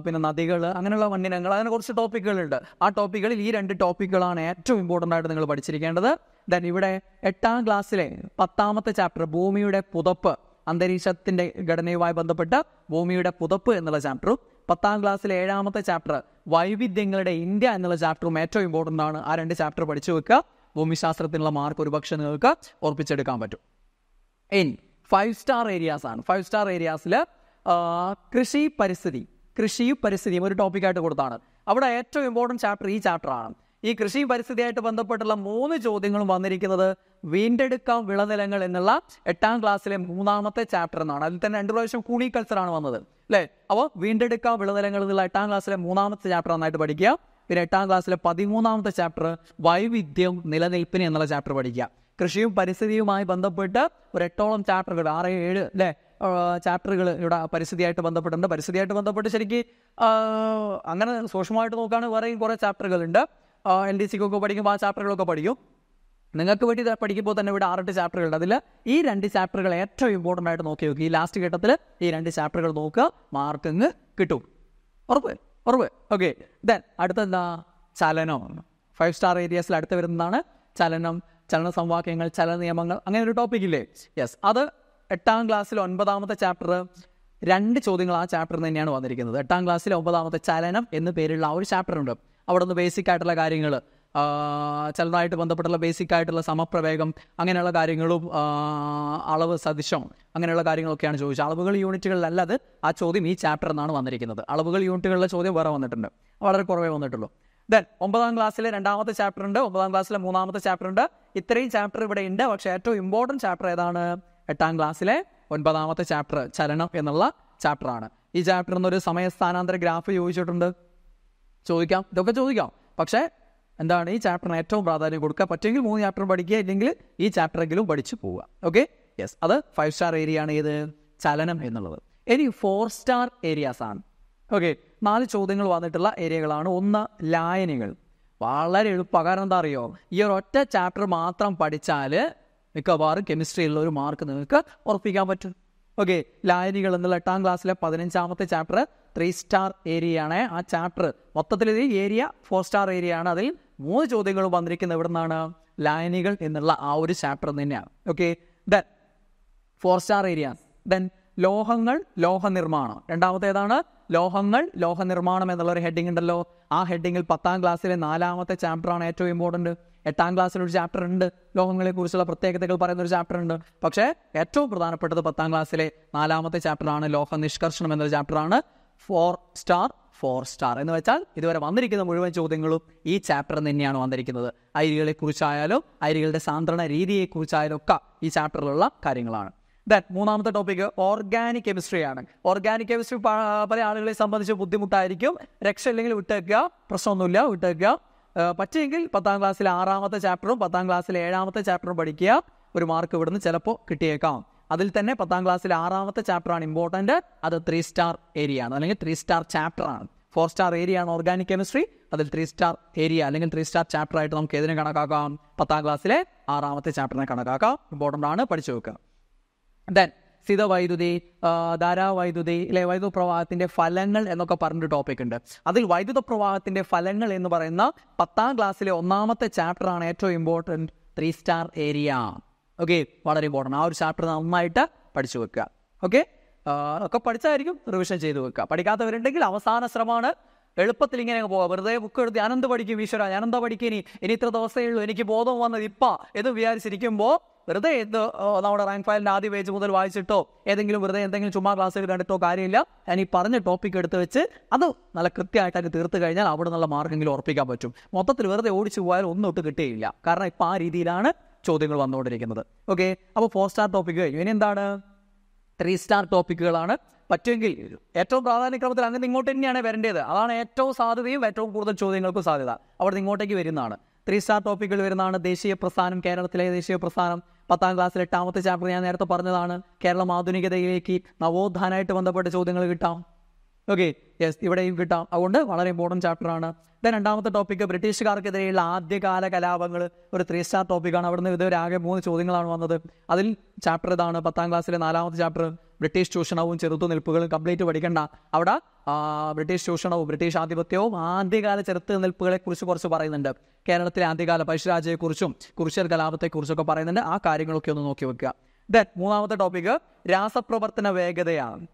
പിന്നെ നദികൾ അങ്ങനെയുള്ള മണ്ണിനങ്ങൾ അങ്ങനെ കുറച്ച് ടോപ്പിക്കുകളുണ്ട് ആ ടോപ്പിക്കുകളിൽ ഈ രണ്ട് ടോപ്പിക്കുകളാണ് ഏറ്റവും ഇമ്പോർട്ടൻ്റ് ആയിട്ട് നിങ്ങൾ പഠിച്ചിരിക്കേണ്ടത് ദെൻ ഇവിടെ എട്ടാം ക്ലാസ്സിലെ പത്താമത്തെ ചാപ്റ്റർ ഭൂമിയുടെ പുതപ്പ് അന്തരീക്ഷത്തിന്റെ ഘടനയുമായി ബന്ധപ്പെട്ട ഭൂമിയുടെ പുതപ്പ് എന്നുള്ള ചാപ്റ്ററും പത്താം ക്ലാസ്സിലെ ഏഴാമത്തെ ചാപ്റ്റർ വൈവിധ്യങ്ങളുടെ ഇന്ത്യ എന്നുള്ള ചാപ്റ്ററും ഏറ്റവും ഇമ്പോർട്ടൻ്റ് ആണ് ആ രണ്ട് ചാപ്റ്റർ പഠിച്ചു വെക്കുക ഭൂമിശാസ്ത്രത്തിനുള്ള മാർക്ക് ഒരുപക്ഷെ നിങ്ങൾക്ക് ഉറപ്പിച്ചെടുക്കാൻ പറ്റും ഇൻ ഫൈവ് സ്റ്റാർ ഏരിയാസ് ആണ് ഫൈവ് സ്റ്റാർ ഏരിയാസിൽ കൃഷി പരിസ്ഥിതി കൃഷിയും പരിസ്ഥിതിയും ഒരു ടോപ്പിക്കായിട്ട് കൊടുത്താണ് അവിടെ ഏറ്റവും ഇമ്പോർട്ടൻറ്റ് ചാപ്റ്റർ ഈ ചാപ്റ്റർ ആണ് ഈ കൃഷിയും പരിസ്ഥിതിയായിട്ട് ബന്ധപ്പെട്ടുള്ള മൂന്ന് ചോദ്യങ്ങളും വന്നിരിക്കുന്നത് വീണ്ടെടുക്കാം വിളനിലങ്ങൾ എന്നുള്ള എട്ടാം ക്ലാസ്സിലെ മൂന്നാമത്തെ ചാപ്റ്റർ എന്നാണ് അതിൽ തന്നെ രണ്ടു പ്രാവശ്യം കൂണി കൾച്ചറാണ് വന്നത് അല്ലേ അപ്പോൾ വീണ്ടെടുക്കാം വിളനിലങ്ങൾ എന്നുള്ള എട്ടാം ക്ലാസ്സിലെ മൂന്നാമത്തെ ചാപ്റ്റർ നന്നായിട്ട് പഠിക്കുക പിന്നെ എട്ടാം ക്ലാസ്സിലെ പതിമൂന്നാമത്തെ ചാപ്റ്റർ വൈവിധ്യം നിലനിൽപ്പിന് എന്നുള്ള ചാപ്റ്റർ പഠിക്കുക കൃഷിയും പരിസ്ഥിതിയുമായി ബന്ധപ്പെട്ട് ഒരു എട്ടോളം ചാപ്റ്ററുകൾ ആറ് ഏഴ് അല്ലേ ചാപ്റ്ററുകൾ ഇവിടെ പരിസ്ഥിതിയായിട്ട് ബന്ധപ്പെട്ടുണ്ട് പരിസ്ഥിതിയായിട്ട് ബന്ധപ്പെട്ട് ശരിക്ക് അങ്ങനെ സൂക്ഷ്മമായിട്ട് നോക്കുകയാണെങ്കിൽ വേറെയും കുറേ ചാപ്റ്ററുകളുണ്ട് എൽ ഡി സിക്കൊക്കെ പഠിക്കുമ്പോൾ ആ ചാപ്റ്ററുകളൊക്കെ പഠിക്കും നിങ്ങൾക്ക് വേണ്ടി പഠിക്കുമ്പോൾ തന്നെ ഇവിടെ ആറെട്ട് ഉണ്ട് അതിൽ ഈ രണ്ട് ചാപ്റ്ററുകൾ ഏറ്റവും ഇമ്പോർട്ടൻ്റ് ആയിട്ട് നോക്കി നോക്കി ഈ ലാസ്റ്റ് ഘട്ടത്തിൽ ഈ രണ്ട് ചാപ്റ്ററുകൾ നോക്കുക മാർക്കിങ് കിട്ടും ഉറപ്പ് ഉറപ്പ് ഓക്കെ ദെൻ അടുത്തെന്താ ചലനം ഫൈവ് സ്റ്റാർ ഏരിയാസിൽ അടുത്ത് വരുന്നതാണ് ചലനം ചലന സമവാക്യങ്ങൾ ചലന നിയമങ്ങൾ അങ്ങനെ ഒരു ടോപ്പിക് ഇല്ലേ യെസ് അത് എട്ടാം ക്ലാസ്സിൽ ഒൻപതാമത്തെ ചാപ്റ്റർ രണ്ട് ചോദ്യങ്ങൾ ആ ചാപ്റ്ററിൽ തന്നെയാണ് വന്നിരിക്കുന്നത് എട്ടാം ക്ലാസ്സിലെ ഒമ്പതാമത്തെ ചലനം എന്ന് പേരുള്ള ആ ഒരു ചാപ്റ്റർ ഉണ്ട് അവിടെ നിന്ന് ബേസിക് ആയിട്ടുള്ള കാര്യങ്ങൾ ചിലതായിട്ട് ബന്ധപ്പെട്ടുള്ള ബേസിക് ആയിട്ടുള്ള സമപ്രവേഗം അങ്ങനെയുള്ള കാര്യങ്ങളും അളവ് സദിശം അങ്ങനെയുള്ള കാര്യങ്ങളൊക്കെയാണ് ചോദിച്ചത് അളവുകൾ യൂണിറ്റുകളിലല്ല അത് ആ ചോദ്യം ഈ ചാപ്റ്റർ എന്നാണ് വന്നിരിക്കുന്നത് അളവുകൾ യൂണിറ്റുകളിലെ ചോദ്യം വേറെ വന്നിട്ടുണ്ട് വളരെ കുറവേ വന്നിട്ടുള്ളൂ ദെൻ ഒമ്പതാം ക്ലാസ്സിലെ രണ്ടാമത്തെ ചാപ്റ്റർ ഉണ്ട് ഒമ്പതാം ക്ലാസ്സിലെ മൂന്നാമത്തെ ചാപ്റ്റർ ഉണ്ട് ഇത്രയും ചാപ്റ്റർ ഇവിടെ ഉണ്ട് പക്ഷേ ഏറ്റവും ഇമ്പോർട്ടൻറ്റ് ചാപ്റ്റർ ഏതാണ് എട്ടാം ക്ലാസ്സിലെ ഒൻപതാമത്തെ ചാപ്റ്റർ ചലനം എന്നുള്ള ചാപ്റ്ററാണ് ഈ ചാപ്റ്ററിൽ നിന്നൊരു സമയസ്ഥാനാന്തര ഗ്രാഫ് ചോദിച്ചിട്ടുണ്ട് ചോദിക്കാം ഇതൊക്കെ ചോദിക്കാം പക്ഷേ എന്താണ് ഈ ചാപ്റ്ററിന് ഏറ്റവും പ്രാധാന്യം കൊടുക്കുക പറ്റുമെങ്കിൽ മൂന്ന് ചാപ്റ്റർ പഠിക്കുക ഇല്ലെങ്കിൽ ഈ ചാപ്റ്ററെങ്കിലും പഠിച്ചു പോവുക ഓക്കെ യെസ് അത് ഫൈവ് സ്റ്റാർ ഏരിയ ആണ് ഏത് ചലനം എന്നുള്ളത് ഇനി ഫോർ സ്റ്റാർ ഏരിയാസ് ആണ് ഓക്കെ നാല് ചോദ്യങ്ങൾ വന്നിട്ടുള്ള ഏരിയകളാണ് ഒന്ന് ലായനികൾ വളരെ എളുപ്പമാണ് കാരണം എന്താ അറിയോ ഈ ഒരു ഒറ്റ ചാപ്റ്റർ മാത്രം പഠിച്ചാൽ മിക്കവാറും കെമിസ്ട്രിയിലുള്ള ഒരു മാർക്ക് നിങ്ങൾക്ക് ഉറപ്പിക്കാൻ പറ്റും ഓക്കെ ലായനികൾ എന്നുള്ള എട്ടാം ക്ലാസ്സിലെ പതിനഞ്ചാമത്തെ ചാപ്റ്റർ ത്രീ സ്റ്റാർ ഏരിയ ആണ് ആ ചാപ്റ്റർ മൊത്തത്തിൽ ഏരിയ ഫോർ സ്റ്റാർ ഏരിയ ആണ് അതിൽ മൂന്ന് ചോദ്യങ്ങൾ വന്നിരിക്കുന്നത് എവിടെ നിന്നാണ് ലായനികൾ എന്നുള്ള ആ ഒരു ചാപ്റ്റർ തന്നെയാണ് okay then four star area then ലോഹങ്ങൾ ലോഹനിർമ്മാണം രണ്ടാമത്തേതാണ് ലോഹങ്ങൾ ലോഹനിർമ്മാണം എന്നുള്ള ഒരു ഹെഡിങ് ഉണ്ടല്ലോ ആ ഹെഡിങ്ങിൽ പത്താം ക്ലാസ്സിലെ നാലാമത്തെ ചാപ്റ്ററാണ് ഏറ്റവും ഇമ്പോർട്ടൻറ്റ് എട്ടാം ക്ലാസ്സിൽ ഒരു ചാപ്റ്റർ ഉണ്ട് ലോഹങ്ങളെ കുറിച്ചുള്ള പ്രത്യേകതകൾ പറയുന്ന ഒരു ചാപ്റ്റർ ഉണ്ട് പക്ഷേ ഏറ്റവും പ്രധാനപ്പെട്ടത് പത്താം ക്ലാസ്സിലെ നാലാമത്തെ ചാപ്റ്ററാണ് ലോഹ നിഷ്കർഷണം എന്നൊരു ചാപ്റ്ററാണ് ഫോർ സ്റ്റാർ ഫോർ സ്റ്റാർ എന്ന് വെച്ചാൽ ഇതുവരെ വന്നിരിക്കുന്ന മുഴുവൻ ചോദ്യങ്ങളും ഈ ചാപ്റ്ററിൽ തന്നെയാണ് വന്നിരിക്കുന്നത് കുറിച്ചായാലും അരികളുടെ സാന്ദ്രണ കുറിച്ചായാലും ഒക്കെ ഈ ചാപ്റ്ററിലുള്ള കാര്യങ്ങളാണ് ദാൻ മൂന്നാമത്തെ ടോപ്പിക് ഓർഗാനിക് കെമിസ്ട്രിയാണ് ഓർഗാനിക് കെമിസ്ട്രി പല ആളുകളെ സംബന്ധിച്ച് ബുദ്ധിമുട്ടായിരിക്കും രക്ഷ ഇല്ലെങ്കിൽ വിട്ടേക്കുക പ്രശ്നമൊന്നുമില്ല വിട്ടേക്കുക പറ്റിയെങ്കിൽ പത്താം ക്ലാസ്സിലെ ആറാമത്തെ ചാപ്റ്ററും പത്താം ക്ലാസ്സിലെ ഏഴാമത്തെ ചാപ്റ്ററും പഠിക്കുക ഒരു മാർക്ക് ഇവിടുന്ന് ചിലപ്പോൾ കിട്ടിയേക്കാം അതിൽ തന്നെ പത്താം ക്ലാസ്സിലെ ആറാമത്തെ ചാപ്റ്ററാണ് ഇമ്പോർട്ടൻറ്റ് അത് ത്രീ സ്റ്റാർ ഏരിയ ആണ് അല്ലെങ്കിൽ ത്രീ സ്റ്റാർ ചാപ്റ്ററാണ് ഫോർ സ്റ്റാർ ഏരിയ ആണ് ഓർഗാനിക് കെമിസ്ട്രി അതിൽ ത്രീ സ്റ്റാർ ഏരിയ അല്ലെങ്കിൽ ത്രീ സ്റ്റാർ ചാപ്റ്റർ ആയിട്ട് നമുക്ക് ഏതിനെ കണക്കാക്കാം പത്താം ക്ലാസ്സിലെ ആറാമത്തെ ചാപ്റ്ററിനെ കണക്കാക്കാം ഇമ്പോർട്ടൻ്റ് ആണ് പഠിച്ചു വെക്കുക ദെൻ സ്ഥിതവൈദ്യുതി ധാരാവൈദ്യുതി അല്ലെ വൈദ്യുത പ്രവാഹത്തിന്റെ ഫലങ്ങൾ എന്നൊക്കെ പറഞ്ഞൊരു ടോപ്പിക് ഉണ്ട് അതിൽ വൈദ്യുത പ്രവാഹത്തിന്റെ ഫലങ്ങൾ എന്ന് പറയുന്ന പത്താം ക്ലാസ്സിലെ ഒന്നാമത്തെ ചാപ്റ്ററാണ് ഏറ്റവും important three star area okay വളരെ ഇമ്പോർട്ടൻറ്റ് ആ ഒരു ചാപ്റ്റർ നന്നായിട്ട് പഠിച്ചു വെക്കുക ഓക്കെ ഒക്കെ പഠിച്ചായിരിക്കും റിവിഷൻ ചെയ്ത് വെക്കുക പഠിക്കാത്തവരുണ്ടെങ്കിൽ അവസാന ശ്രമമാണ് എളുപ്പത്തിൽ ഇങ്ങനെ പോകാം വെറുതെ ബുക്ക് എടുത്ത് ഞാനെന്ത് പഠിക്കും ഈശ്വര ഞാനെന്താ പഠിക്കും ഇനി ഇനി ഇത്ര ദിവസമേ ഉള്ളൂ എനിക്ക് ബോധം വന്നത് ഇപ്പം എന്ന് വിചാരിച്ചിരിക്കുമ്പോൾ വെറുതെ എന്ത് നമ്മുടെ റാങ്ക് ഫയലിൻ്റെ ആദ്യ പേജ് മുതൽ വായിച്ചിട്ടോ ഏതെങ്കിലും വെറുതെ എന്തെങ്കിലും ചുമ്മാ ക്ലാസ്സിൽ കണ്ടിട്ടോ കാര്യമില്ല ഞാൻ ഈ പറഞ്ഞ ടോപ്പിക് എടുത്ത് വെച്ച് അത് നല്ല കൃത്യമായിട്ട് അതിന് തീർത്ത് കഴിഞ്ഞാൽ അവിടെ നിന്നുള്ള മാർക്കെങ്കിലും ഉറപ്പിക്കാൻ പറ്റും മൊത്തത്തിൽ വെറുതെ ഓടിച്ചു പോയാൽ ഒന്നും ഒട്ട് കിട്ടുകയില്ല കാരണം ഇപ്പം ആ രീതിയിലാണ് ചോദ്യങ്ങൾ വന്നുകൊണ്ടിരിക്കുന്നത് ഓക്കെ അപ്പോൾ ഫോർ സ്റ്റാർ ടോപ്പിക് കഴിഞ്ഞു ഇനി എന്താണ് ത്രീ സ്റ്റാർ ടോപ്പിക്കുകളാണ് പറ്റുമെങ്കിൽ ഏറ്റവും പ്രാധാന്യക്രമത്തിൽ അങ്ങനെ ഇങ്ങോട്ട് തന്നെയാണ് വരേണ്ടത് അതാണ് ഏറ്റവും സാധ്യതയും ഏറ്റവും കൂടുതൽ ചോദ്യങ്ങൾക്കും സാധ്യത അവിടെ ഇങ്ങോട്ടേക്ക് വരുന്നതാണ് ത്രീ സ്റ്റാർ ടോപ്പിക്കുകൾ വരുന്നതാണ് ദേശീയ പ്രസ്ഥാനം കേരളത്തിലെ ദേശീയ പ്രസ്ഥാനം പത്താം ക്ലാസ്സിലെ എട്ടാമത്തെ ചാപ്റ്റർ ഞാൻ നേരത്തെ പറഞ്ഞതാണ് കേരളം ആധുനികതയിലേക്ക് നവോത്ഥാനമായിട്ട് ബന്ധപ്പെട്ട ചോദ്യങ്ങൾ കിട്ടാം ഓക്കെ യെസ് ഇവിടെയും കിട്ടാം അതുകൊണ്ട് വളരെ ഇമ്പോർട്ടൻറ്റ് ആണ് ദൻ രണ്ടാമത്തെ ടോപ്പിക്ക് ബ്രിട്ടീഷുകാർക്കെതിരെയുള്ള ആദ്യകാല കലാപങ്ങൾ ഒരു ത്രീ സ്റ്റാർ ടോപ്പിക്കാണ് അവിടുന്ന് ഇതുവരെ ആകെ മൂന്ന് ചോദ്യങ്ങളാണ് വന്നത് അതിൽ ചാപ്റ്റർ ഇതാണ് പത്താം ക്ലാസ്സിലെ നാലാമത്തെ ചാപ്റ്റർ ബ്രിട്ടീഷ് ചൂഷണവും ചെറുത്തുനിൽപ്പുകളും കംപ്ലീറ്റ് പഠിക്കണ്ട അവിടെ ബ്രിട്ടീഷ് ചൂഷണവും ബ്രിട്ടീഷ് ആധിപത്യവും ആദ്യകാല ചെറുത്തുനിൽപ്പുകളെക്കുറിച്ച് കുറച്ച് പറയുന്നുണ്ട് കേരളത്തിലെ ആദ്യകാല പഴശ്ശിരാജയെക്കുറിച്ചും കുറിശ്യർ കലാപത്തെക്കുറിച്ചൊക്കെ പറയുന്നുണ്ട് ആ കാര്യങ്ങളൊക്കെ ഒന്ന് നോക്കി വെക്കുക ദൻ മൂന്നാമത്തെ ടോപ്പിക്ക് രാസപ്രവർത്തന വേഗതയാണ്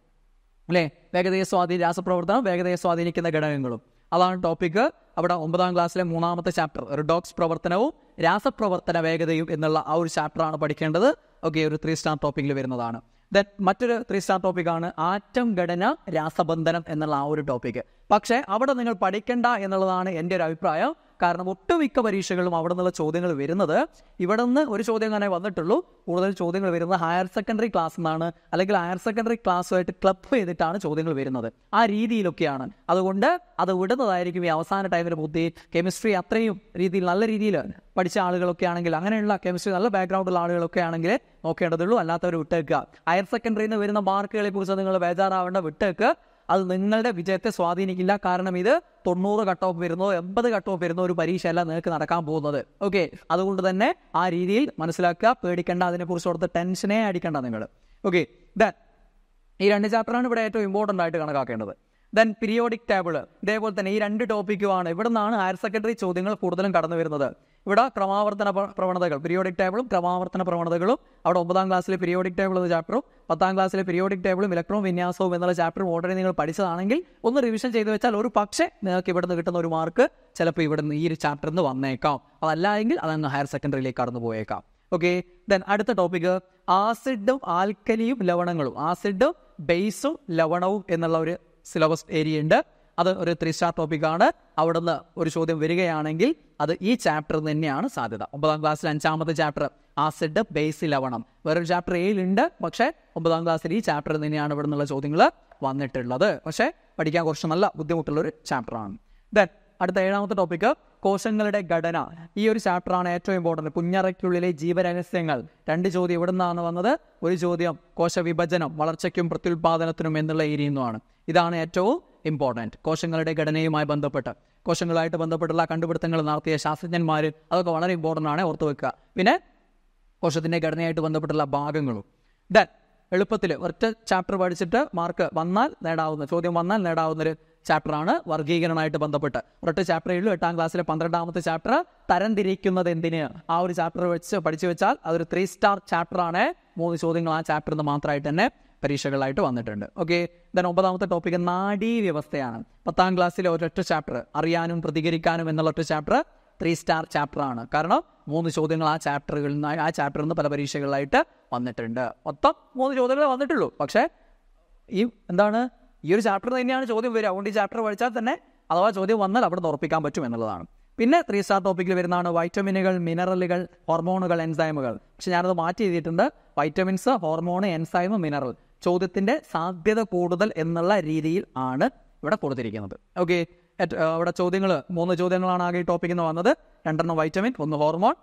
അല്ലേ വേഗതയെ സ്വാധീന രാസപ്രവർത്തനം വേഗതയെ സ്വാധീനിക്കുന്ന ഘടകങ്ങളും അതാണ് ടോപ്പിക്ക് അവിടെ ഒമ്പതാം ക്ലാസ്സിലെ മൂന്നാമത്തെ ചാപ്റ്റർ റിഡോക്സ് പ്രവർത്തനവും രാസപ്രവർത്തന വേഗതയും എന്നുള്ള ആ ഒരു ചാപ്റ്ററാണ് പഠിക്കേണ്ടത് ഓക്കെ ഒരു ത്രീ സ്റ്റാർ ടോപ്പിക്കിൽ വരുന്നതാണ് ദെൻ മറ്റൊരു ത്രീ സ്റ്റാർ ടോപ്പിക്കാണ് ആറ്റം ഘടന രാസബന്ധനം എന്നുള്ള ആ ഒരു ടോപ്പിക്ക് പക്ഷേ അവിടെ നിങ്ങൾ പഠിക്കേണ്ട എന്നുള്ളതാണ് എൻ്റെ ഒരു അഭിപ്രായം കാരണം ഒട്ടുമിക്ക പരീക്ഷകളിലും അവിടെ നിന്നുള്ള ചോദ്യങ്ങൾ വരുന്നത് ഇവിടെ നിന്ന് ഒരു ചോദ്യം തന്നെ വന്നിട്ടുള്ളൂ കൂടുതൽ ചോദ്യങ്ങൾ വരുന്നത് ഹയർ സെക്കൻഡറി ക്ലാസ് നിന്നാണ് അല്ലെങ്കിൽ ഹയർ സെക്കൻഡറി ക്ലാസ്സുമായിട്ട് ക്ലബ് ചെയ്തിട്ടാണ് ചോദ്യങ്ങൾ വരുന്നത് ആ രീതിയിലൊക്കെയാണ് അതുകൊണ്ട് അത് വിടുന്നതായിരിക്കും ഈ അവസാന ടൈമിൽ ബുദ്ധി കെമിസ്ട്രി അത്രയും രീതിയിൽ നല്ല രീതിയിൽ പഠിച്ച ആളുകളൊക്കെ ആണെങ്കിൽ അങ്ങനെയുള്ള കെമിസ്ട്രി നല്ല ബാക്ക്ഗ്രൗണ്ടുള്ള ആളുകളൊക്കെ ആണെങ്കിൽ നോക്കേണ്ടതുള്ളൂ അല്ലാത്തവർ വിട്ടേക്കുക ഹയർ സെക്കൻഡറിയിൽ നിന്ന് വരുന്ന മാർക്കുകളെ കുറിച്ച് നിങ്ങൾ ബേജാറാവേണ്ട വിട്ടേക്ക് അത് നിങ്ങളുടെ വിജയത്തെ സ്വാധീനിക്കില്ല കാരണം ഇത് തൊണ്ണൂറ് കട്ട് ഓഫ് വരുന്നോ എൺപത് കട്ട് ഓഫ് വരുന്ന ഒരു പരീക്ഷയല്ല നിങ്ങൾക്ക് നടക്കാൻ പോകുന്നത് ഓക്കെ അതുകൊണ്ട് തന്നെ ആ രീതിയിൽ മനസ്സിലാക്കുക പേടിക്കേണ്ട അതിനെക്കുറിച്ച് ഓർത്ത് ടെൻഷനേ അടിക്കേണ്ട നിങ്ങൾ ഓക്കെ ദൻ ഈ രണ്ട് ചാപ്റ്ററാണ് ഇവിടെ ഏറ്റവും ഇമ്പോർട്ടൻ്റ് ആയിട്ട് കണക്കാക്കേണ്ടത് ദെൻ പീരിയോഡിക് ടേബിൾ ഇതേപോലെ തന്നെ ഈ രണ്ട് ടോപ്പിക്കുമാണ് ഇവിടുന്നാണ് ഹയർ സെക്കൻഡറി ചോദ്യങ്ങൾ കൂടുതലും കടന്നു വരുന്നത് ഇവിടെ ക്രമാവർത്തന പ്രവണതകൾ പീരിയോഡിക് ടേബിളും ക്രമാവർത്തന പ്രവണതകളും അവിടെ ഒമ്പതാം ക്ലാസ്സിലെ പീരിയോഡിക് ടേബിൾ എന്ന ചാപ്റ്ററും പത്താം ക്ലാസ്സിലെ പീരിയോഡിക് ടേബിളും ഇലക്ട്രോൺ വിന്യാസവും എന്നുള്ള ചാപ്റ്ററും ഓൾറെഡി നിങ്ങൾ പഠിച്ചതാണെങ്കിൽ ഒന്ന് റിവിഷൻ ചെയ്ത് വെച്ചാൽ ഒരു പക്ഷേ നിങ്ങൾക്ക് ഇവിടുന്ന് കിട്ടുന്ന ഒരു മാർക്ക് ചിലപ്പോൾ ഇവിടുന്ന് ഈ ഒരു ചാപ്റ്ററിൽ നിന്ന് വന്നേക്കാം അതല്ല എങ്കിൽ അതങ്ങ് ഹയർ സെക്കൻഡറിയിലേക്ക് കടന്നു പോയേക്കാം ഓക്കെ ദെൻ അടുത്ത ടോപ്പിക് ആസിഡും ആൽക്കലിയും ലവണങ്ങളും ആസിഡും ബേസും ലവണവും എന്നുള്ള ഒരു സിലബസ് ഏരിയ ഉണ്ട് അത് ഒരു ത്രീ സ്റ്റാർ ടോപ്പിക്കാണ് അവിടുന്ന് ഒരു ചോദ്യം വരികയാണെങ്കിൽ അത് ഈ ചാപ്റ്റർ തന്നെയാണ് സാധ്യത ഒമ്പതാം ക്ലാസ്സിൽ അഞ്ചാമത്തെ ചാപ്റ്റർ ആസിഡ് ബേസ് ഇലവണം വേറൊരു ചാപ്റ്റർ ഉണ്ട് പക്ഷേ ഒമ്പതാം ക്ലാസ്സിൽ ഈ ചാപ്റ്റർ തന്നെയാണ് ഇവിടെ നിന്നുള്ള ചോദ്യങ്ങൾ വന്നിട്ടുള്ളത് പക്ഷേ പഠിക്കാൻ കുറച്ച് നല്ല ബുദ്ധിമുട്ടുള്ള ഒരു ചാപ്റ്ററാണ് ദെൻ അടുത്ത ഏഴാമത്തെ ടോപ്പിക്ക് കോശങ്ങളുടെ ഘടന ഈ ഒരു ചാപ്റ്ററാണ് ഏറ്റവും ഇമ്പോർട്ടൻറ്റ് കുഞ്ഞറയ്ക്കുള്ളിലെ ജീവരഹസ്യങ്ങൾ രണ്ട് ചോദ്യം ഇവിടെ നിന്നാണ് വന്നത് ഒരു ചോദ്യം കോശവിഭജനം വളർച്ചയ്ക്കും പ്രത്യുൽപാദനത്തിനും എന്നുള്ള ഏരിയ ഇതാണ് ഏറ്റവും ഇമ്പോർട്ടൻറ്റ് കോശങ്ങളുടെ ഘടനയുമായി ബന്ധപ്പെട്ട് കോശങ്ങളുമായിട്ട് ബന്ധപ്പെട്ടുള്ള കണ്ടുപിടുത്തങ്ങൾ നടത്തിയ ശാസ്ത്രജ്ഞന്മാർ അതൊക്കെ വളരെ ഇമ്പോർട്ടൻ്റ് ആണ് ഓർത്ത് വെക്കുക പിന്നെ കോശത്തിൻ്റെ ഘടനയായിട്ട് ബന്ധപ്പെട്ടുള്ള ഭാഗങ്ങളും ദൻ എളുപ്പത്തിൽ ഒറ്റ ചാപ്റ്റർ പഠിച്ചിട്ട് മാർക്ക് വന്നാൽ നേടാവുന്ന ചോദ്യം വന്നാൽ നേടാവുന്നൊരു ചാപ്റ്ററാണ് വർഗീകരണമായിട്ട് ബന്ധപ്പെട്ട് ഒരൊറ്റ ഏഴ് എട്ടാം ക്ലാസ്സിലെ പന്ത്രണ്ടാമത്തെ ചാപ്റ്റർ തരംതിരിക്കുന്നത് എന്തിന് ആ ഒരു ചാപ്റ്റർ വെച്ച് പഠിച്ചു വെച്ചാൽ അതൊരു ത്രീ സ്റ്റാർ ചാപ്റ്ററാണ് മൂന്ന് ചോദ്യങ്ങൾ ആ ചാപ്റ്ററിൽ നിന്ന് മാത്രമായിട്ട് തന്നെ പരീക്ഷകളായിട്ട് വന്നിട്ടുണ്ട് ഓക്കെ ദൻ ഒമ്പതാമത്തെ ടോപ്പിക് നാഡീ വ്യവസ്ഥയാണ് പത്താം ക്ലാസ്സിലെ ഒരൊറ്റ ചാപ്റ്റർ അറിയാനും പ്രതികരിക്കാനും എന്നുള്ള ഒറ്റ ചാപ്റ്റർ ത്രീ സ്റ്റാർ ചാപ്റ്റർ ആണ് കാരണം മൂന്ന് ചോദ്യങ്ങൾ ആ ചാപ്റ്ററുകളിൽ നിന്ന് ആ ചാപ്റ്ററിൽ നിന്ന് പല പരീക്ഷകളിലായിട്ട് വന്നിട്ടുണ്ട് മൊത്തം മൂന്ന് ചോദ്യങ്ങൾ വന്നിട്ടുള്ളൂ പക്ഷേ ഈ എന്താണ് ഈ ഒരു ചാപ്റ്റർ തന്നെയാണ് ചോദ്യം വരിക അതുകൊണ്ട് ഈ ചാപ്റ്റർ പഠിച്ചാൽ തന്നെ അഥവാ ചോദ്യം വന്നാൽ അവിടെ നിന്ന് ഉറപ്പിക്കാൻ പറ്റും എന്നുള്ളതാണ് പിന്നെ ത്രീ സ്റ്റാർ ടോപ്പിക്കിൽ വരുന്നതാണ് വൈറ്റമിനുകൾ മിനറലുകൾ ഹോർമോണുകൾ എൻസൈമുകൾ പക്ഷെ ഞാനത് മാറ്റി എഴുതിയിട്ടുണ്ട് വൈറ്റമിൻസ് ഹോർമോൺ എൻസൈമ് മിനറൽ ചോദ്യത്തിൻ്റെ സാധ്യത കൂടുതൽ എന്നുള്ള രീതിയിൽ ആണ് ഇവിടെ കൊടുത്തിരിക്കുന്നത് ഓക്കെ ഇവിടെ uh, ചോദ്യങ്ങൾ മൂന്ന് ചോദ്യങ്ങളാണ് ആകെ ടോപ്പിക്കിൽ നിന്ന് വന്നത് രണ്ടെണ്ണം വൈറ്റമിൻ ഒന്ന് ഹോർമോൺ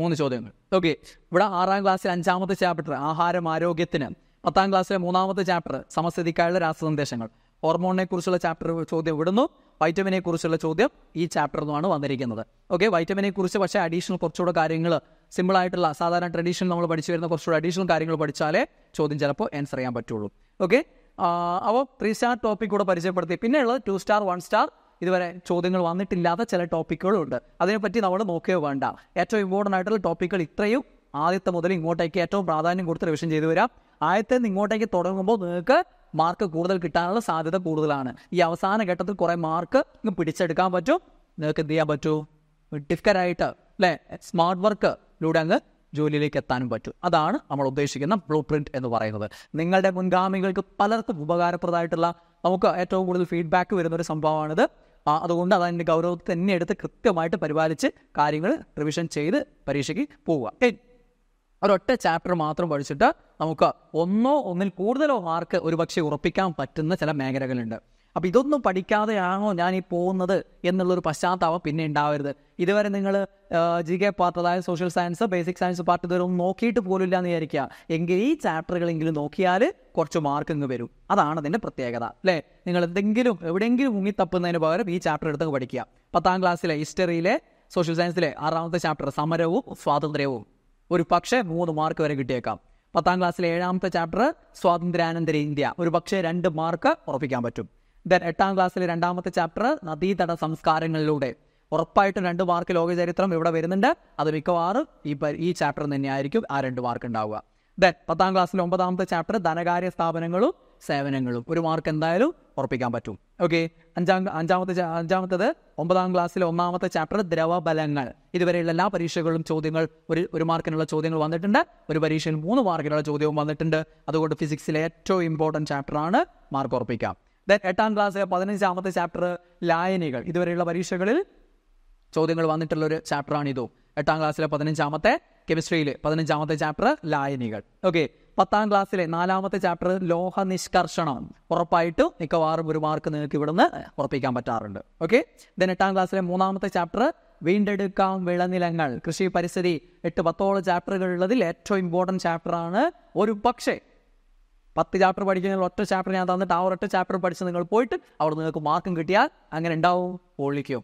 മൂന്ന് ചോദ്യങ്ങൾ ഓക്കെ ഇവിടെ ആറാം ക്ലാസ്സിൽ അഞ്ചാമത്തെ ചാപ്റ്റർ ആഹാരം ആരോഗ്യത്തിന് പത്താം ക്ലാസ്സിലെ മൂന്നാമത്തെ ചാപ്റ്റർ സമസ്ഥിതിക്കായുള്ള രാസസന്ദേശങ്ങൾ ഹോർമോണിനെ കുറിച്ചുള്ള ചാപ്റ്റർ ചോദ്യം വിടുന്നു വൈറ്റമിനെ കുറിച്ചുള്ള ചോദ്യം ഈ ചാപ്റ്ററിൽ നിന്നാണ് വന്നിരിക്കുന്നത് ഓക്കെ വൈറ്റമിനെ കുറിച്ച് പക്ഷേ അഡീഷണൽ കുറച്ചുകൂടെ കാര്യങ്ങൾ സിമ്പിളായിട്ടുള്ള സാധാരണ ട്രഡീഷണൽ നമ്മൾ പഠിച്ചു വരുന്ന കുറച്ചുകൂടെ അഡീഷണൽ കാര്യങ്ങൾ പഠിച്ചാലേ ചോദ്യം ചിലപ്പോൾ ആൻസർ ചെയ്യാൻ പറ്റുള്ളൂ ഓക്കെ അപ്പോൾ ത്രീ സ്റ്റാർ ടോപ്പിക് കൂടെ പരിചയപ്പെടുത്തി പിന്നെ ഉള്ളത് ടു സ്റ്റാർ വൺ സ്റ്റാർ ഇതുവരെ ചോദ്യങ്ങൾ വന്നിട്ടില്ലാത്ത ചില ടോപ്പിക്കുകളുണ്ട് അതിനെപ്പറ്റി നമ്മൾ നോക്കുകയോ വേണ്ട ഏറ്റവും ഇമ്പോർട്ടൻ്റ് ആയിട്ടുള്ള ടോപ്പിക്കുകൾ ഇത്രയും ആദ്യത്തെ മുതൽ ഇങ്ങോട്ടേക്ക് ഏറ്റവും പ്രാധാന്യം കൊടുത്ത് റിവിഷൻ ചെയ്തു വരാം ആദ്യത്തെ ഇങ്ങോട്ടേക്ക് തുടങ്ങുമ്പോൾ നിങ്ങൾക്ക് മാർക്ക് കൂടുതൽ കിട്ടാനുള്ള സാധ്യത കൂടുതലാണ് ഈ അവസാന ഘട്ടത്തിൽ കുറേ മാർക്ക് പിടിച്ചെടുക്കാൻ പറ്റും നിങ്ങൾക്ക് എന്ത് ചെയ്യാൻ പറ്റൂ ഡിഫിക്കറായിട്ട് അല്ലെ സ്മാർട്ട് വർക്കിലൂടെ അങ്ങ് ജോലിയിലേക്ക് എത്താനും പറ്റും അതാണ് നമ്മൾ ഉദ്ദേശിക്കുന്ന ബ്ലൂ പ്രിന്റ് എന്ന് പറയുന്നത് നിങ്ങളുടെ മുൻഗാമികൾക്ക് പലർക്കും ഉപകാരപ്രദമായിട്ടുള്ള നമുക്ക് ഏറ്റവും കൂടുതൽ ഫീഡ്ബാക്ക് വരുന്ന ഒരു സംഭവമാണിത് അതുകൊണ്ട് അതിൻ്റെ ഗൗരവത്തെ തന്നെ എടുത്ത് കൃത്യമായിട്ട് പരിപാലിച്ച് കാര്യങ്ങൾ റിവിഷൻ ചെയ്ത് പരീക്ഷയ്ക്ക് പോവുക ഒരൊറ്റ ചാപ്റ്റർ മാത്രം പഠിച്ചിട്ട് നമുക്ക് ഒന്നോ ഒന്നിൽ കൂടുതലോ മാർക്ക് ഒരുപക്ഷെ ഉറപ്പിക്കാൻ പറ്റുന്ന ചില മേഖലകളുണ്ട് അപ്പം ഇതൊന്നും പഠിക്കാതെയാണോ ഞാൻ ഈ പോകുന്നത് എന്നുള്ളൊരു പശ്ചാത്താപം പിന്നെ ഉണ്ടാവരുത് ഇതുവരെ നിങ്ങൾ ജി കെ പാർട്ട് അതായത് social science basic science part ഇതുവരെ ഒന്നും നോക്കിയിട്ട് പോലില്ല എന്ന് വിചാരിക്കുക എങ്കിൽ ഈ ചാപ്റ്ററുകളെങ്കിലും നോക്കിയാൽ കുറച്ച് മാർക്ക് ഇങ്ങ് വരും അതാണ് അതിൻ്റെ പ്രത്യേകത അല്ലേ നിങ്ങൾ എന്തെങ്കിലും എവിടെയെങ്കിലും മുങ്ങിത്തപ്പുന്നതിന് പകരം ഈ ചാപ്റ്റർ എടുത്ത് പഠിക്കുക പത്താം ക്ലാസ്സിലെ ഹിസ്റ്ററിയിലെ സോഷ്യൽ സയൻസിലെ ആറാമത്തെ ചാപ്റ്റർ സമരവും സ്വാതന്ത്ര്യവും ഒരു പക്ഷേ മൂന്ന് മാർക്ക് വരെ കിട്ടിയേക്കാം പത്താം ക്ലാസ്സിലെ ഏഴാമത്തെ ചാപ്റ്റർ സ്വാതന്ത്ര്യാനന്തര ഇന്ത്യ ഒരു പക്ഷേ രണ്ട് മാർക്ക് ഉറപ്പിക്കാൻ പറ്റും ദെൻ എട്ടാം ക്ലാസ്സിലെ രണ്ടാമത്തെ ചാപ്റ്റർ നദീതട സംസ്കാരങ്ങളിലൂടെ ഉറപ്പായിട്ടും രണ്ട് മാർക്ക് ലോകചരിത്രം ഇവിടെ വരുന്നുണ്ട് അത് മിക്കവാറും ഈ ഈ ചാപ്റ്റർ തന്നെയായിരിക്കും ആ രണ്ട് മാർക്ക് ഉണ്ടാവുക ദെൻ പത്താം ക്ലാസ്സിലെ ഒമ്പതാമത്തെ ചാപ്റ്റർ ധനകാര്യ സ്ഥാപനങ്ങളും സേവനങ്ങളും ഒരു മാർക്ക് എന്തായാലും ഉറപ്പിക്കാൻ പറ്റും ഓക്കെ അഞ്ചാം അഞ്ചാമത്തെ അഞ്ചാമത്തത് ഒമ്പതാം ക്ലാസ്സിലെ ഒന്നാമത്തെ ചാപ്റ്റർ ദ്രവബലങ്ങൾ ഇതുവരെയുള്ള എല്ലാ പരീക്ഷകളിലും ചോദ്യങ്ങൾ ഒരു ഒരു മാർക്കിനുള്ള ചോദ്യങ്ങൾ വന്നിട്ടുണ്ട് ഒരു പരീക്ഷയിൽ മൂന്ന് മാർക്കിനുള്ള ചോദ്യവും വന്നിട്ടുണ്ട് അതുകൊണ്ട് ഫിസിക്സിലെ ഏറ്റവും ഇമ്പോർട്ടൻറ്റ് ചാപ്റ്ററാണ് മാർക്ക് ഉറപ്പിക്കാം ദെൻ എട്ടാം ക്ലാസ് പതിനഞ്ചാമത്തെ ചാപ്റ്റർ ലായനികൾ ഇതുവരെയുള്ള പരീക്ഷകളിൽ ചോദ്യങ്ങൾ വന്നിട്ടുള്ള ഒരു ചാപ്റ്ററാണിതു എട്ടാം ക്ലാസ്സിലെ പതിനഞ്ചാമത്തെ കെമിസ്ട്രിയിൽ പതിനഞ്ചാമത്തെ ചാപ്റ്റർ ലായനികൾ ഓക്കെ പത്താം ക്ലാസ്സിലെ നാലാമത്തെ ചാപ്റ്റർ ലോഹ നിഷ്കർഷണം ഉറപ്പായിട്ടും മിക്കവാറും ഒരു മാർക്ക് നിങ്ങൾക്ക് ഇവിടുന്ന് ഉറപ്പിക്കാൻ പറ്റാറുണ്ട് ഓക്കെ ദെൻ എട്ടാം ക്ലാസ്സിലെ മൂന്നാമത്തെ ചാപ്റ്റർ വീണ്ടെടുക്കാം വിളനിലങ്ങൾ കൃഷി പരിസ്ഥിതി എട്ട് പത്തോളം ചാപ്റ്ററുകളുള്ളതിൽ ഏറ്റവും ഇമ്പോർട്ടൻറ്റ് ചാപ്റ്ററാണ് ഒരു പക്ഷേ പത്ത് ചാപ്റ്റർ പഠിക്കുന്ന ഒറ്റ ചാപ്റ്റർ ഞാൻ തന്നിട്ട് ആ ഒരൊറ്റ ചാപ്റ്റർ പഠിച്ച് നിങ്ങൾ പോയിട്ട് അവിടെ നിങ്ങൾക്ക് മാർക്കും കിട്ടിയാൽ അങ്ങനെ ഉണ്ടാവും പൊള്ളിക്കും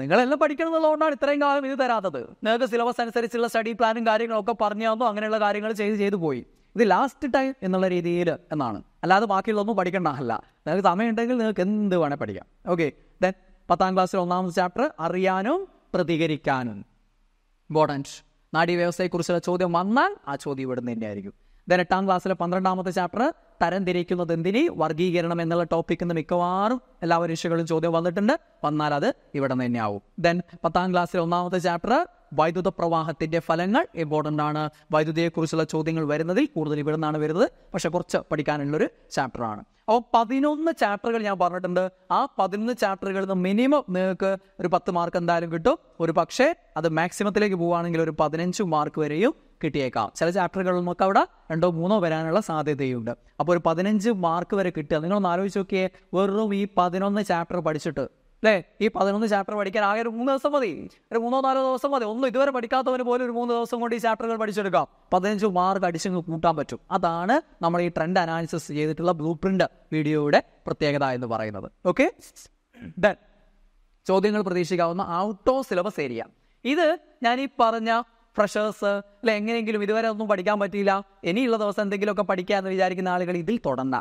നിങ്ങളെല്ലാം പഠിക്കണം എന്നുള്ളതുകൊണ്ടാണ് ഇത്രയും കാലം ഇത് തരാത്തത് നിങ്ങൾക്ക് സിലബസ് അനുസരിച്ചുള്ള സ്റ്റഡി പ്ലാനും കാര്യങ്ങളൊക്കെ പറഞ്ഞു തന്നു അങ്ങനെയുള്ള കാര്യങ്ങൾ ചെയ്ത് ചെയ്തു പോയി ഇത് ലാസ്റ്റ് ടൈം എന്നുള്ള രീതിയിൽ എന്നാണ് അല്ലാതെ ബാക്കിയുള്ളതൊന്നും പഠിക്കേണ്ട അല്ല നിങ്ങൾക്ക് സമയമുണ്ടെങ്കിൽ നിങ്ങൾക്ക് എന്ത് വേണേൽ പഠിക്കാം ഓക്കെ ദെൻ പത്താം ക്ലാസ്സിൽ ഒന്നാമത്തെ ചാപ്റ്റർ അറിയാനും പ്രതികരിക്കാനും ഇമ്പോർട്ടൻറ്റ് വ്യവസ്ഥയെക്കുറിച്ചുള്ള ചോദ്യം വന്നാൽ ആ ചോദ്യം ഇവിടുന്ന് തന്നെയായിരിക്കും ദൻ എട്ടാം ക്ലാസ്സിലെ പന്ത്രണ്ടാമത്തെ ചാപ്റ്റർ തരംതിരിക്കുന്നത് എന്തിനി വർഗീകരണം എന്നുള്ള ടോപ്പിക്ക് നിന്ന് മിക്കവാറും എല്ലാ പരീക്ഷകളും ചോദ്യം വന്നിട്ടുണ്ട് വന്നാൽ അത് ഇവിടെ തന്നെ ആവും ദെൻ പത്താം ക്ലാസ്സിലെ ഒന്നാമത്തെ ചാപ്റ്റർ വൈദ്യുത പ്രവാഹത്തിന്റെ ഫലങ്ങൾ ഇമ്പോർട്ടൻ്റ് ആണ് വൈദ്യുതിയെക്കുറിച്ചുള്ള ചോദ്യങ്ങൾ വരുന്നതിൽ കൂടുതൽ ഇവിടെ നിന്നാണ് വരുന്നത് പക്ഷെ കുറച്ച് പഠിക്കാനുള്ളൊരു ചാപ്റ്ററാണ് അപ്പോൾ പതിനൊന്ന് ചാപ്റ്ററുകൾ ഞാൻ പറഞ്ഞിട്ടുണ്ട് ആ പതിനൊന്ന് ചാപ്റ്ററുകളിൽ നിന്ന് മിനിമം നിങ്ങൾക്ക് ഒരു പത്ത് മാർക്ക് എന്തായാലും കിട്ടും ഒരു പക്ഷേ അത് മാക്സിമത്തിലേക്ക് പോവുകയാണെങ്കിൽ ഒരു പതിനഞ്ച് മാർക്ക് വരെയും കിട്ടിയേക്കാം ചില ചാപ്റ്ററുകൾ നമുക്ക് അവിടെ രണ്ടോ മൂന്നോ വരാനുള്ള സാധ്യതയുണ്ട് അപ്പോൾ ഒരു പതിനഞ്ച് മാർക്ക് വരെ കിട്ടുക ഒന്ന് ആലോചിച്ച് നോക്കിയേ വെറും ഈ പതിനൊന്ന് ചാപ്റ്റർ പഠിച്ചിട്ട് അല്ലേ ഈ പതിനൊന്ന് ചാപ്റ്റർ പഠിക്കാൻ ആകെ ഒരു മൂന്ന് ദിവസം മതി ഒരു മൂന്നോ നാലോ ദിവസം മതി ഒന്നും ഇതുവരെ പഠിക്കാത്തവന് പോലും ഒരു മൂന്ന് ദിവസം കൊണ്ട് ഈ ചാപ്റ്ററുകൾ പഠിച്ചെടുക്കാം പതിനഞ്ച് മാർക്ക് അടിച്ചു കൂട്ടാൻ പറ്റും അതാണ് നമ്മൾ ഈ ട്രെൻഡ് അനാലിസിസ് ചെയ്തിട്ടുള്ള ബ്ലൂ പ്രിന്റ് വീഡിയോയുടെ പ്രത്യേകത എന്ന് പറയുന്നത് ഓക്കെ ഡൻ ചോദ്യങ്ങൾ പ്രതീക്ഷിക്കാവുന്ന ഔട്ട് ഓഫ് സിലബസ് ഏരിയ ഇത് ഞാൻ ഈ പറഞ്ഞ ഫ്രഷേഴ്സ് അല്ലെ എങ്ങനെയെങ്കിലും ഇതുവരെ ഒന്നും പഠിക്കാൻ പറ്റിയില്ല ഇനിയുള്ള ദിവസം എന്തെങ്കിലുമൊക്കെ പഠിക്കാമെന്ന് വിചാരിക്കുന്ന ആളുകൾ ഇതിൽ തുടങ്ങ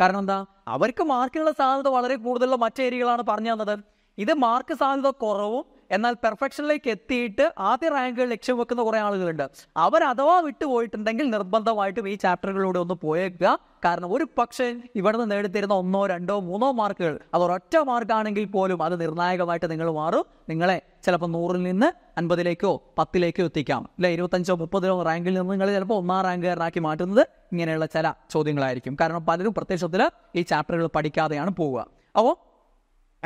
കാരണം എന്താ അവർക്ക് മാർക്കിനുള്ള സാധ്യത വളരെ കൂടുതലുള്ള മറ്റേരികളാണ് പറഞ്ഞു തന്നത് ഇത് മാർക്ക് സാധ്യത കുറവും എന്നാൽ പെർഫെക്ഷനിലേക്ക് എത്തിയിട്ട് ആദ്യ റാങ്കുകൾ ലക്ഷ്യം വെക്കുന്ന കുറേ ആളുകളുണ്ട് അവർ അഥവാ വിട്ടുപോയിട്ടുണ്ടെങ്കിൽ നിർബന്ധമായിട്ടും ഈ ചാപ്റ്ററുകളിലൂടെ ഒന്ന് പോയേക്കുക കാരണം ഒരു പക്ഷേ ഇവിടുന്ന് നേടിത്തരുന്ന ഒന്നോ രണ്ടോ മൂന്നോ മാർക്കുകൾ അത് ഒരൊറ്റ മാർക്കാണെങ്കിൽ പോലും അത് നിർണായകമായിട്ട് നിങ്ങൾ മാറും നിങ്ങളെ ചിലപ്പോൾ നൂറിൽ നിന്ന് അൻപതിലേക്കോ പത്തിലേക്കോ എത്തിക്കാം അല്ലെ ഇരുപത്തഞ്ചോ മുപ്പതിലോ റാങ്കിൽ നിന്ന് നിങ്ങൾ ചിലപ്പോൾ ഒന്നാം റാങ്കുകാരനാക്കി മാറ്റുന്നത് ഇങ്ങനെയുള്ള ചില ചോദ്യങ്ങളായിരിക്കും കാരണം പലരും പ്രത്യക്ഷത്തിൽ ഈ ചാപ്റ്ററുകൾ പഠിക്കാതെയാണ് പോവുക അപ്പോൾ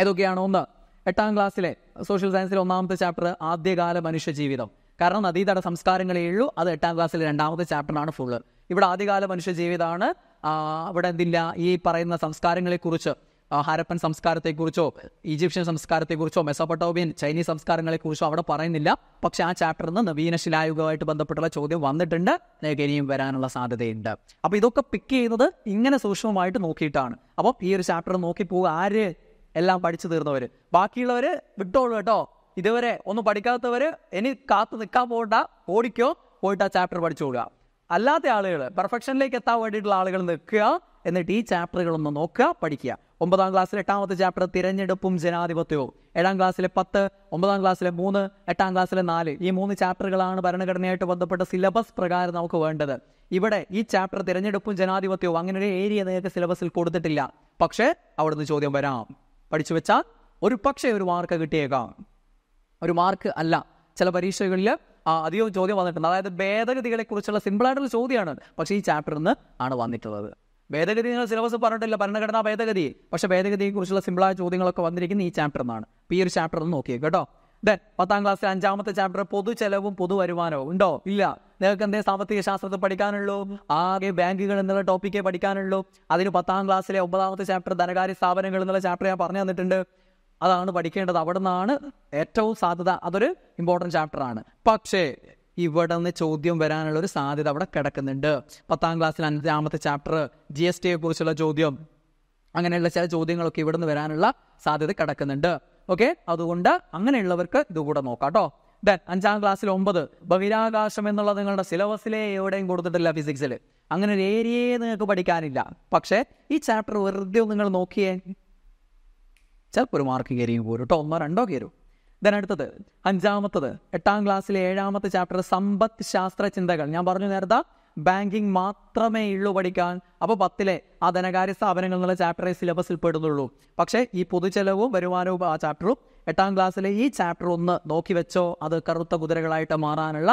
ഏതൊക്കെയാണോ ഒന്ന് എട്ടാം ക്ലാസ്സിലെ സോഷ്യൽ സയൻസിലെ ഒന്നാമത്തെ ചാപ്റ്റർ ആദ്യകാല മനുഷ്യ ജീവിതം കാരണം നദീതട സംസ്കാരങ്ങളേ ഉള്ളൂ അത് എട്ടാം ക്ലാസ്സിലെ രണ്ടാമത്തെ ചാപ്റ്ററാണ് ഫുള്ള് ഇവിടെ ആദ്യകാല മനുഷ്യ ജീവിതമാണ് അവിടെ എന്തില്ല ഈ പറയുന്ന സംസ്കാരങ്ങളെക്കുറിച്ച് ഹാരപ്പൻ സംസ്കാരത്തെക്കുറിച്ചോ ഈജിപ്ഷ്യൻ സംസ്കാരത്തെക്കുറിച്ചോ മെസോപ്പട്ടോബിയൻ ചൈനീസ് സംസ്കാരങ്ങളെക്കുറിച്ചോ അവിടെ പറയുന്നില്ല പക്ഷെ ആ ചാപ്റ്ററിൽ നിന്ന് നവീന ശിലായുഗമായിട്ട് ബന്ധപ്പെട്ടുള്ള ചോദ്യം വന്നിട്ടുണ്ട് ഇനിയും വരാനുള്ള സാധ്യതയുണ്ട് അപ്പോൾ ഇതൊക്കെ പിക്ക് ചെയ്യുന്നത് ഇങ്ങനെ സൂക്ഷ്മമായിട്ട് നോക്കിയിട്ടാണ് അപ്പോൾ ഈ ഒരു ചാപ്റ്റർ നോക്കി പോകുക ആര് എല്ലാം പഠിച്ചു തീർന്നവർ ബാക്കിയുള്ളവർ വിട്ടോളൂ കേട്ടോ ഇതുവരെ ഒന്നും പഠിക്കാത്തവർ ഇനി കാത്തു നിൽക്കാൻ പോകണ്ട ഓടിക്കോ പോയിട്ട് ആ ചാപ്റ്റർ പഠിച്ചു കൊടുക്കുക അല്ലാത്ത ആളുകൾ പെർഫെക്ഷനിലേക്ക് എത്താൻ വേണ്ടിയിട്ടുള്ള ആളുകൾ നിൽക്കുക എന്നിട്ട് ഈ ഒന്ന് നോക്കുക പഠിക്കുക ഒമ്പതാം ക്ലാസ്സിലെ എട്ടാമത്തെ ചാപ്റ്റർ തിരഞ്ഞെടുപ്പും ജനാധിപത്യവും ഏഴാം ക്ലാസ്സിലെ പത്ത് ഒമ്പതാം ക്ലാസ്സിലെ മൂന്ന് എട്ടാം ക്ലാസ്സിലെ നാല് ഈ മൂന്ന് ചാപ്റ്ററുകളാണ് ഭരണഘടനയായിട്ട് ബന്ധപ്പെട്ട സിലബസ് പ്രകാരം നമുക്ക് വേണ്ടത് ഇവിടെ ഈ ചാപ്റ്റർ തിരഞ്ഞെടുപ്പും ജനാധിപത്യവും അങ്ങനെ ഒരു ഏരിയ നിങ്ങൾക്ക് സിലബസിൽ കൊടുത്തിട്ടില്ല പക്ഷേ അവിടുന്ന് ചോദ്യം വരാം പഠിച്ചു വെച്ചാൽ ഒരു പക്ഷേ ഒരു മാർക്ക് കിട്ടിയേക്കാം ഒരു മാർക്ക് അല്ല ചില പരീക്ഷകളിൽ അധികം ചോദ്യം വന്നിട്ടുണ്ട് അതായത് സിമ്പിൾ സിമ്പിളായിട്ടുള്ള ചോദ്യമാണ് പക്ഷേ ഈ ചാപ്റ്ററിൽ നിന്ന് ആണ് വന്നിട്ടുള്ളത് ഭേദഗതി നിങ്ങൾ സിലബസ് പറഞ്ഞിട്ടില്ല ഭരണഘടനാ ഭേദഗതി പക്ഷേ ഭേദഗതിയെക്കുറിച്ചുള്ള സിമ്പിളായ ചോദ്യങ്ങളൊക്കെ വന്നിരിക്കുന്ന ഈ ചാപ്റ്ററിൽ നിന്നാണ് ഈ ഒരു ചാപ്റ്ററിൽ നിന്ന് നോക്കിയേക്ക് കേട്ടോ ദെൻ പത്താം ക്ലാസ്സിൽ അഞ്ചാമത്തെ ചാപ്റ്റർ പൊതു ചെലവും പൊതുവരുമാനവും ഉണ്ടോ ഇല്ല നിങ്ങൾക്ക് എന്തേ സാമ്പത്തിക ശാസ്ത്രത്തെ പഠിക്കാനുള്ളൂ ആകെ ബാങ്കുകൾ എന്നുള്ള ടോപ്പിക്കേ പഠിക്കാനുള്ളൂ അതിന് പത്താം ക്ലാസ്സിലെ ഒമ്പതാമത്തെ ചാപ്റ്റർ ധനകാര്യ സ്ഥാപനങ്ങൾ എന്നുള്ള ചാപ്റ്റർ ഞാൻ പറഞ്ഞു തന്നിട്ടുണ്ട് അതാണ് പഠിക്കേണ്ടത് അവിടെ നിന്നാണ് ഏറ്റവും സാധ്യത അതൊരു ഇമ്പോർട്ടൻറ്റ് ചാപ്റ്ററാണ് പക്ഷേ ഇവിടെ നിന്ന് ചോദ്യം വരാനുള്ള ഒരു സാധ്യത അവിടെ കിടക്കുന്നുണ്ട് പത്താം ക്ലാസ്സിൽ അഞ്ചാമത്തെ ചാപ്റ്റർ ജി എസ് ടിയെ കുറിച്ചുള്ള ചോദ്യം അങ്ങനെയുള്ള ചില ചോദ്യങ്ങളൊക്കെ ഇവിടെ നിന്ന് വരാനുള്ള സാധ്യത കിടക്കുന്നുണ്ട് ഓക്കെ അതുകൊണ്ട് അങ്ങനെയുള്ളവർക്ക് ഇതുകൂടെ നോക്കാം കേട്ടോ ദെൻ അഞ്ചാം ക്ലാസ്സിൽ ഒമ്പത് ബഹിരാകാശം എന്നുള്ളത് നിങ്ങളുടെ സിലബസിലെ എവിടെയും കൊടുത്തിട്ടില്ല ഫിസിക്സിൽ അങ്ങനെ ഒരു ഏരിയയെ നിങ്ങൾക്ക് പഠിക്കാനില്ല പക്ഷേ ഈ ചാപ്റ്റർ വെറുതെ നിങ്ങൾ നോക്കിയേ ചിലപ്പോൾ ഒരു മാർക്ക് കയറിയും പോരും കേട്ടോ ഒന്നോ രണ്ടോ കയറും ദെൻ അടുത്തത് അഞ്ചാമത്തത് എട്ടാം ക്ലാസ്സിലെ ഏഴാമത്തെ ചാപ്റ്റർ സമ്പത്ത് ശാസ്ത്ര ചിന്തകൾ ഞാൻ പറഞ്ഞു നേരത്തെ ബാങ്കിങ് മാത്രമേ ഉള്ളൂ പഠിക്കാൻ അപ്പോൾ പത്തിലെ ആ ധനകാര്യ സ്ഥാപനങ്ങൾ എന്നുള്ള ചാപ്റ്ററെ സിലബസിൽ പെടുന്നുള്ളൂ പക്ഷേ ഈ പൊതുചെലവും വരുമാനവും ആ ചാപ്റ്ററും എട്ടാം ക്ലാസ്സിലെ ഈ ചാപ്റ്റർ ഒന്ന് നോക്കി വെച്ചോ അത് കറുത്ത കുതിരകളായിട്ട് മാറാനുള്ള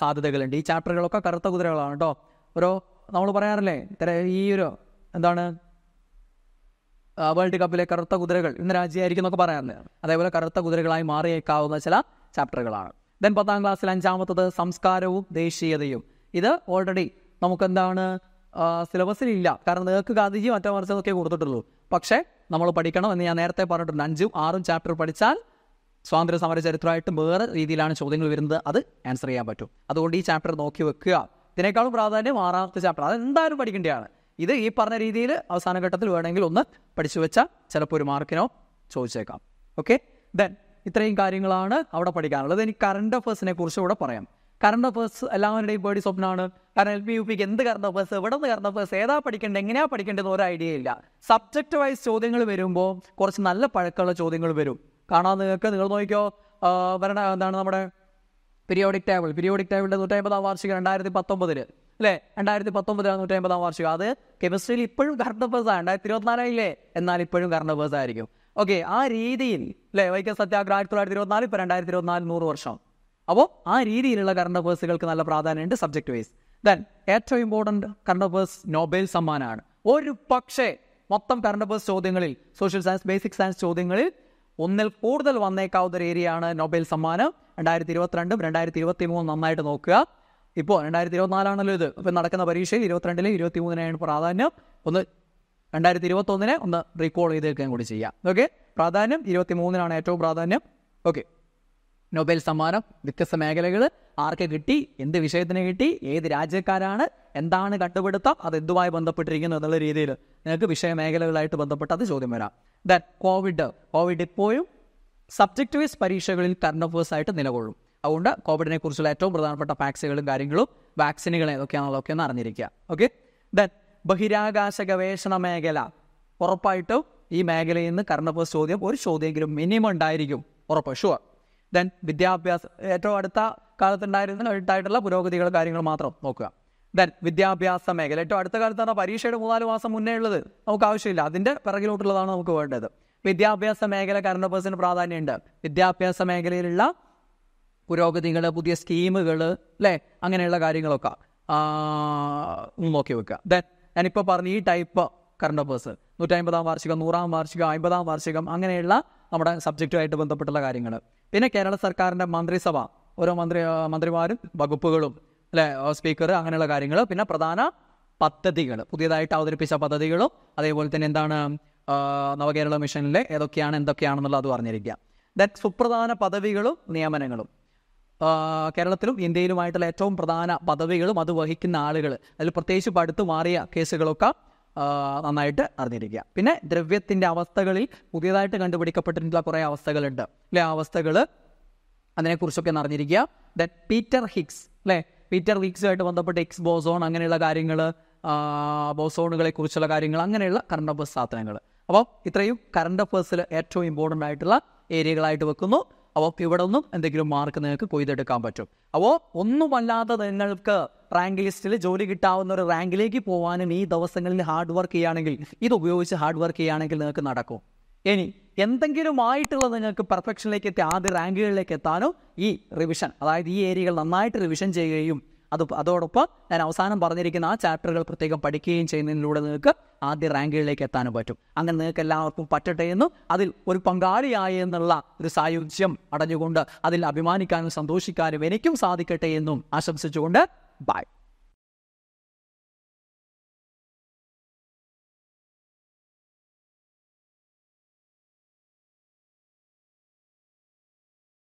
സാധ്യതകളുണ്ട് ഈ ചാപ്റ്ററുകളൊക്കെ കറുത്ത കുതിരകളാണ് കേട്ടോ ഓരോ നമ്മൾ പറയാറില്ലേ ഈ ഒരു എന്താണ് വേൾഡ് കപ്പിലെ കറുത്ത കുതിരകൾ ഇന്ന് രാജ്യമായിരിക്കും എന്നൊക്കെ പറയാറില്ലേ അതേപോലെ കറുത്ത കുതിരകളായി മാറിയേക്കാവുന്ന ചില ചാപ്റ്ററുകളാണ് ദെൻ പത്താം ക്ലാസ്സിൽ അഞ്ചാമത്തത് സംസ്കാരവും ദേശീയതയും ഇത് ഓൾറെഡി നമുക്കെന്താണ് സിലബസിലില്ല കാരണം നിങ്ങൾക്ക് ഗാന്ധിജി മറ്റേ മറിച്ചതൊക്കെ കൊടുത്തിട്ടുള്ളൂ പക്ഷേ നമ്മൾ പഠിക്കണം എന്ന് ഞാൻ നേരത്തെ പറഞ്ഞിട്ടുണ്ട് അഞ്ചും ആറും ചാപ്റ്റർ പഠിച്ചാൽ സ്വാതന്ത്ര്യ സമര ചരിത്രമായിട്ട് വേറെ രീതിയിലാണ് ചോദ്യങ്ങൾ വരുന്നത് അത് ആൻസർ ചെയ്യാൻ പറ്റും അതുകൊണ്ട് ഈ ചാപ്റ്റർ നോക്കി വെക്കുക ഇതിനേക്കാളും പ്രാധാന്യം ആറാമത്തെ ചാപ്റ്റർ അതെന്തായാലും പഠിക്കേണ്ടതാണ് ഇത് ഈ പറഞ്ഞ രീതിയിൽ അവസാന ഘട്ടത്തിൽ വേണമെങ്കിൽ ഒന്ന് പഠിച്ചു വെച്ചാൽ ചിലപ്പോൾ ഒരു മാർക്കിനോ ചോദിച്ചേക്കാം ഓക്കെ ദെൻ ഇത്രയും കാര്യങ്ങളാണ് അവിടെ പഠിക്കാനുള്ളത് ഇനി കറണ്ട് അഫേഴ്സിനെ കുറിച്ച് ഇവിടെ പറയാം കറണ്ട് അഫേഴ്സ് എല്ലാവരുടെയും പേടി സ്വപ്നമാണ് കാരണം എൽ പി യു പിക്ക് എന്ത് കറണ്ട് അഫേഴ്സ് എവിടെ നിന്ന് കറണ്ട് അഫേഴ്സ് ഏതാ പഠിക്കേണ്ടത് എങ്ങനെയാ പഠിക്കേണ്ടത് ഒരു ഐഡിയ ഇല്ല സബ്ജക്റ്റ് വൈസ് ചോദ്യങ്ങൾ വരുമ്പോൾ കുറച്ച് നല്ല പഴക്കമുള്ള ചോദ്യങ്ങൾ വരും കാണാതെ നിങ്ങൾക്ക് നിങ്ങൾ നോക്കിയോ വരണ എന്താണ് നമ്മുടെ പീരിയോഡിക് ടേബിൾ പീരിയോഡിക് ടേബിളിൻ്റെ നൂറ്റമ്പതാം വാർഷികം രണ്ടായിരത്തി പത്തൊമ്പതിൽ അല്ലേ രണ്ടായിരത്തി പത്തൊമ്പതിലാണ് നൂറ്റമ്പതാം വാർഷികം അത് കെമിസ്ട്രിയിൽ ഇപ്പോഴും കറണ്ട് അഫേഴ്സാണ് രണ്ടായിരത്തി ഇരുപത്തിനാലായില്ലേ എന്നാൽ ഇപ്പോഴും കറണ്ട് അഫേഴ്സ് ആയിരിക്കും ഓക്കെ ആ രീതിയിൽ അല്ലേ വൈക്കം സത്യാഗ്രഹം ആയിരത്തി തൊള്ളായിരത്തി ഇരുപത്തിനാല് ഇപ്പം രണ്ടായിരത്തി ഇരുപത്തിനാല് നൂറ് വർഷം അപ്പോൾ ആ രീതിയിലുള്ള കറണ്ട് അഫേഴ്സുകൾക്ക് നല്ല പ്രാധാന്യമുണ്ട് സബ്ജക്ട് വൈസ് ദെൻ ഏറ്റവും ഇമ്പോർട്ടൻറ്റ് കറണ്ട് അഫേഴ്സ് നോബേൽ സമ്മാനമാണ് ഒരു പക്ഷേ മൊത്തം കറണ്ട് അഫേഴ്സ് ചോദ്യങ്ങളിൽ സോഷ്യൽ സയൻസ് ബേസിക് സയൻസ് ചോദ്യങ്ങളിൽ ഒന്നിൽ കൂടുതൽ വന്നേക്കാവുന്ന ഒരു ഏരിയയാണ് നോബേൽ സമ്മാനം രണ്ടായിരത്തി ഇരുപത്തിരണ്ടും രണ്ടായിരത്തി ഇരുപത്തി മൂന്നും നന്നായിട്ട് നോക്കുക ഇപ്പോൾ രണ്ടായിരത്തി ഇരുപത്തിനാലാണല്ലോ ഇത് ഇപ്പം നടക്കുന്ന പരീക്ഷയിൽ ഇരുപത്തിരണ്ടിലും ഇരുപത്തി മൂന്നിനാണ് പ്രാധാന്യം ഒന്ന് രണ്ടായിരത്തി ഇരുപത്തൊന്നിനെ ഒന്ന് റീകോൾ ചെയ്തേക്കാൻ കൂടി ചെയ്യാം ഓക്കെ പ്രാധാന്യം ഇരുപത്തി മൂന്നിനാണ് ഏറ്റവും പ്രാധാന്യം ഓക്കെ നൊബേൽ സമ്മാനം വ്യത്യസ്ത മേഖലകൾ ആർക്ക് കിട്ടി എന്ത് വിഷയത്തിന് കിട്ടി ഏത് രാജ്യക്കാരാണ് എന്താണ് കണ്ടുപിടുത്തം അത് എന്തുമായി ബന്ധപ്പെട്ടിരിക്കുന്നു എന്നുള്ള രീതിയിൽ നിങ്ങൾക്ക് വിഷയ മേഖലകളായിട്ട് ബന്ധപ്പെട്ട് അത് ചോദ്യം വരാം ദെൻ കോവിഡ് കോവിഡ് ഇപ്പോഴും സബ്ജക്റ്റ് വൈസ് പരീക്ഷകളിൽ കർണഫേഴ്സ് ആയിട്ട് നിലകൊള്ളും അതുകൊണ്ട് കോവിഡിനെ കുറിച്ചുള്ള ഏറ്റവും പ്രധാനപ്പെട്ട ഫാക്സുകളും കാര്യങ്ങളും വാക്സിനുകൾ ഏതൊക്കെയാണുള്ളതൊക്കെ ഒന്ന് അറിഞ്ഞിരിക്കുക ഓക്കെ ദെൻ ബഹിരാകാശ ഗവേഷണ മേഖല ഉറപ്പായിട്ടും ഈ മേഖലയിൽ നിന്ന് കർണഫേഴ്സ് ചോദ്യം ഒരു ചോദ്യമെങ്കിലും മിനിമം ഉണ്ടായിരിക്കും ഉറപ്പ് ഷുവർ ദെൻ വിദ്യാഭ്യാസം ഏറ്റവും അടുത്ത കാലത്തുണ്ടായിരുന്ന ഉണ്ടായിട്ടുള്ള പുരോഗതികൾ കാര്യങ്ങൾ മാത്രം നോക്കുക ദെൻ വിദ്യാഭ്യാസ മേഖല ഏറ്റവും അടുത്ത കാലത്താണ് പരീക്ഷയുടെ മൂന്നാല് മാസം മുന്നേ ഉള്ളത് നമുക്ക് ആവശ്യമില്ല അതിൻ്റെ പിറകിലോട്ടുള്ളതാണ് നമുക്ക് വേണ്ടത് വിദ്യാഭ്യാസ മേഖല കറണ്ട് പേഴ്സിന് പ്രാധാന്യമുണ്ട് വിദ്യാഭ്യാസ മേഖലയിലുള്ള പുരോഗതികൾ പുതിയ സ്കീമുകൾ അല്ലേ അങ്ങനെയുള്ള കാര്യങ്ങളൊക്കെ നോക്കി വെക്കുക ദെൻ ഞാനിപ്പോൾ പറഞ്ഞ ഈ ടൈപ്പ് കറണ്ട് അഫേഴ്സ് നൂറ്റമ്പതാം വാർഷികം നൂറാം വാർഷികം അമ്പതാം വാർഷികം അങ്ങനെയുള്ള നമ്മുടെ സബ്ജക്റ്റുമായിട്ട് ബന്ധപ്പെട്ടുള്ള കാര്യങ്ങൾ പിന്നെ കേരള സർക്കാരിൻ്റെ മന്ത്രിസഭ ഓരോ മന്ത്രി മന്ത്രിമാരും വകുപ്പുകളും അല്ലെ സ്പീക്കർ അങ്ങനെയുള്ള കാര്യങ്ങൾ പിന്നെ പ്രധാന പദ്ധതികൾ പുതിയതായിട്ട് അവതരിപ്പിച്ച പദ്ധതികളും അതേപോലെ തന്നെ എന്താണ് നവകേരള മിഷനിലെ ഏതൊക്കെയാണ് എന്തൊക്കെയാണെന്നുള്ള അത് പറഞ്ഞിരിക്കുക ദൻ സുപ്രധാന പദവികളും നിയമനങ്ങളും കേരളത്തിലും ഇന്ത്യയിലുമായിട്ടുള്ള ഏറ്റവും പ്രധാന പദവികളും അത് വഹിക്കുന്ന ആളുകൾ അതിൽ പ്രത്യേകിച്ച് പടുത്തു മാറിയ കേസുകളൊക്കെ നന്നായിട്ട് അറിഞ്ഞിരിക്കുക പിന്നെ ദ്രവ്യത്തിൻ്റെ അവസ്ഥകളിൽ പുതിയതായിട്ട് കണ്ടുപിടിക്കപ്പെട്ടിട്ടുള്ള കുറേ അവസ്ഥകളുണ്ട് അല്ലെ ആ അവസ്ഥകൾ അതിനെക്കുറിച്ചൊക്കെ ഒന്ന് അറിഞ്ഞിരിക്കുക ദൻ പീറ്റർ ഹിക്സ് അല്ലേ പീറ്റർ ഹിക്സുമായിട്ട് ബന്ധപ്പെട്ട് എക്സ് ബോസോൺ അങ്ങനെയുള്ള കാര്യങ്ങൾ ബോസോണുകളെ കുറിച്ചുള്ള കാര്യങ്ങൾ അങ്ങനെയുള്ള കറണ്ട് അഫേഴ്സ് സാധനങ്ങൾ അപ്പോൾ ഇത്രയും കറണ്ട് അഫേഴ്സിൽ ഏറ്റവും ഇമ്പോർട്ടൻ്റ് ആയിട്ടുള്ള ഏരിയകളായിട്ട് വെക്കുന്നു അപ്പോൾ ഇവിടെ നിന്നും എന്തെങ്കിലും മാർക്ക് നിങ്ങൾക്ക് കൊയ്തെടുക്കാൻ പറ്റും അപ്പോൾ ഒന്നുമല്ലാതെ നിങ്ങൾക്ക് റാങ്ക് ലിസ്റ്റിൽ ജോലി കിട്ടാവുന്ന ഒരു റാങ്കിലേക്ക് പോകാനും ഈ ദിവസങ്ങളിൽ ഹാർഡ് വർക്ക് ചെയ്യുകയാണെങ്കിൽ ഇത് ഉപയോഗിച്ച് ഹാർഡ് വർക്ക് ചെയ്യുകയാണെങ്കിൽ നിങ്ങൾക്ക് നടക്കും ഇനി എന്തെങ്കിലും ആയിട്ടുള്ള നിങ്ങൾക്ക് പെർഫെക്ഷനിലേക്ക് എത്തി ആദ്യ റാങ്കുകളിലേക്ക് എത്താനോ ഈ റിവിഷൻ അതായത് ഈ ഏരിയകൾ നന്നായിട്ട് റിവിഷൻ ചെയ്യുകയും അത് അതോടൊപ്പം ഞാൻ അവസാനം പറഞ്ഞിരിക്കുന്ന ആ ചാപ്റ്ററുകൾ പ്രത്യേകം പഠിക്കുകയും ചെയ്യുന്നതിലൂടെ നിങ്ങൾക്ക് ആദ്യ റാങ്കുകളിലേക്ക് എത്താനും പറ്റും അങ്ങനെ നിങ്ങൾക്ക് എല്ലാവർക്കും പറ്റട്ടെ എന്നും അതിൽ ഒരു പങ്കാളിയായി എന്നുള്ള ഒരു സായുജ്യം അടഞ്ഞുകൊണ്ട് അതിൽ അഭിമാനിക്കാനും സന്തോഷിക്കാനും എനിക്കും സാധിക്കട്ടെ എന്നും ആശംസിച്ചുകൊണ്ട് ബൈ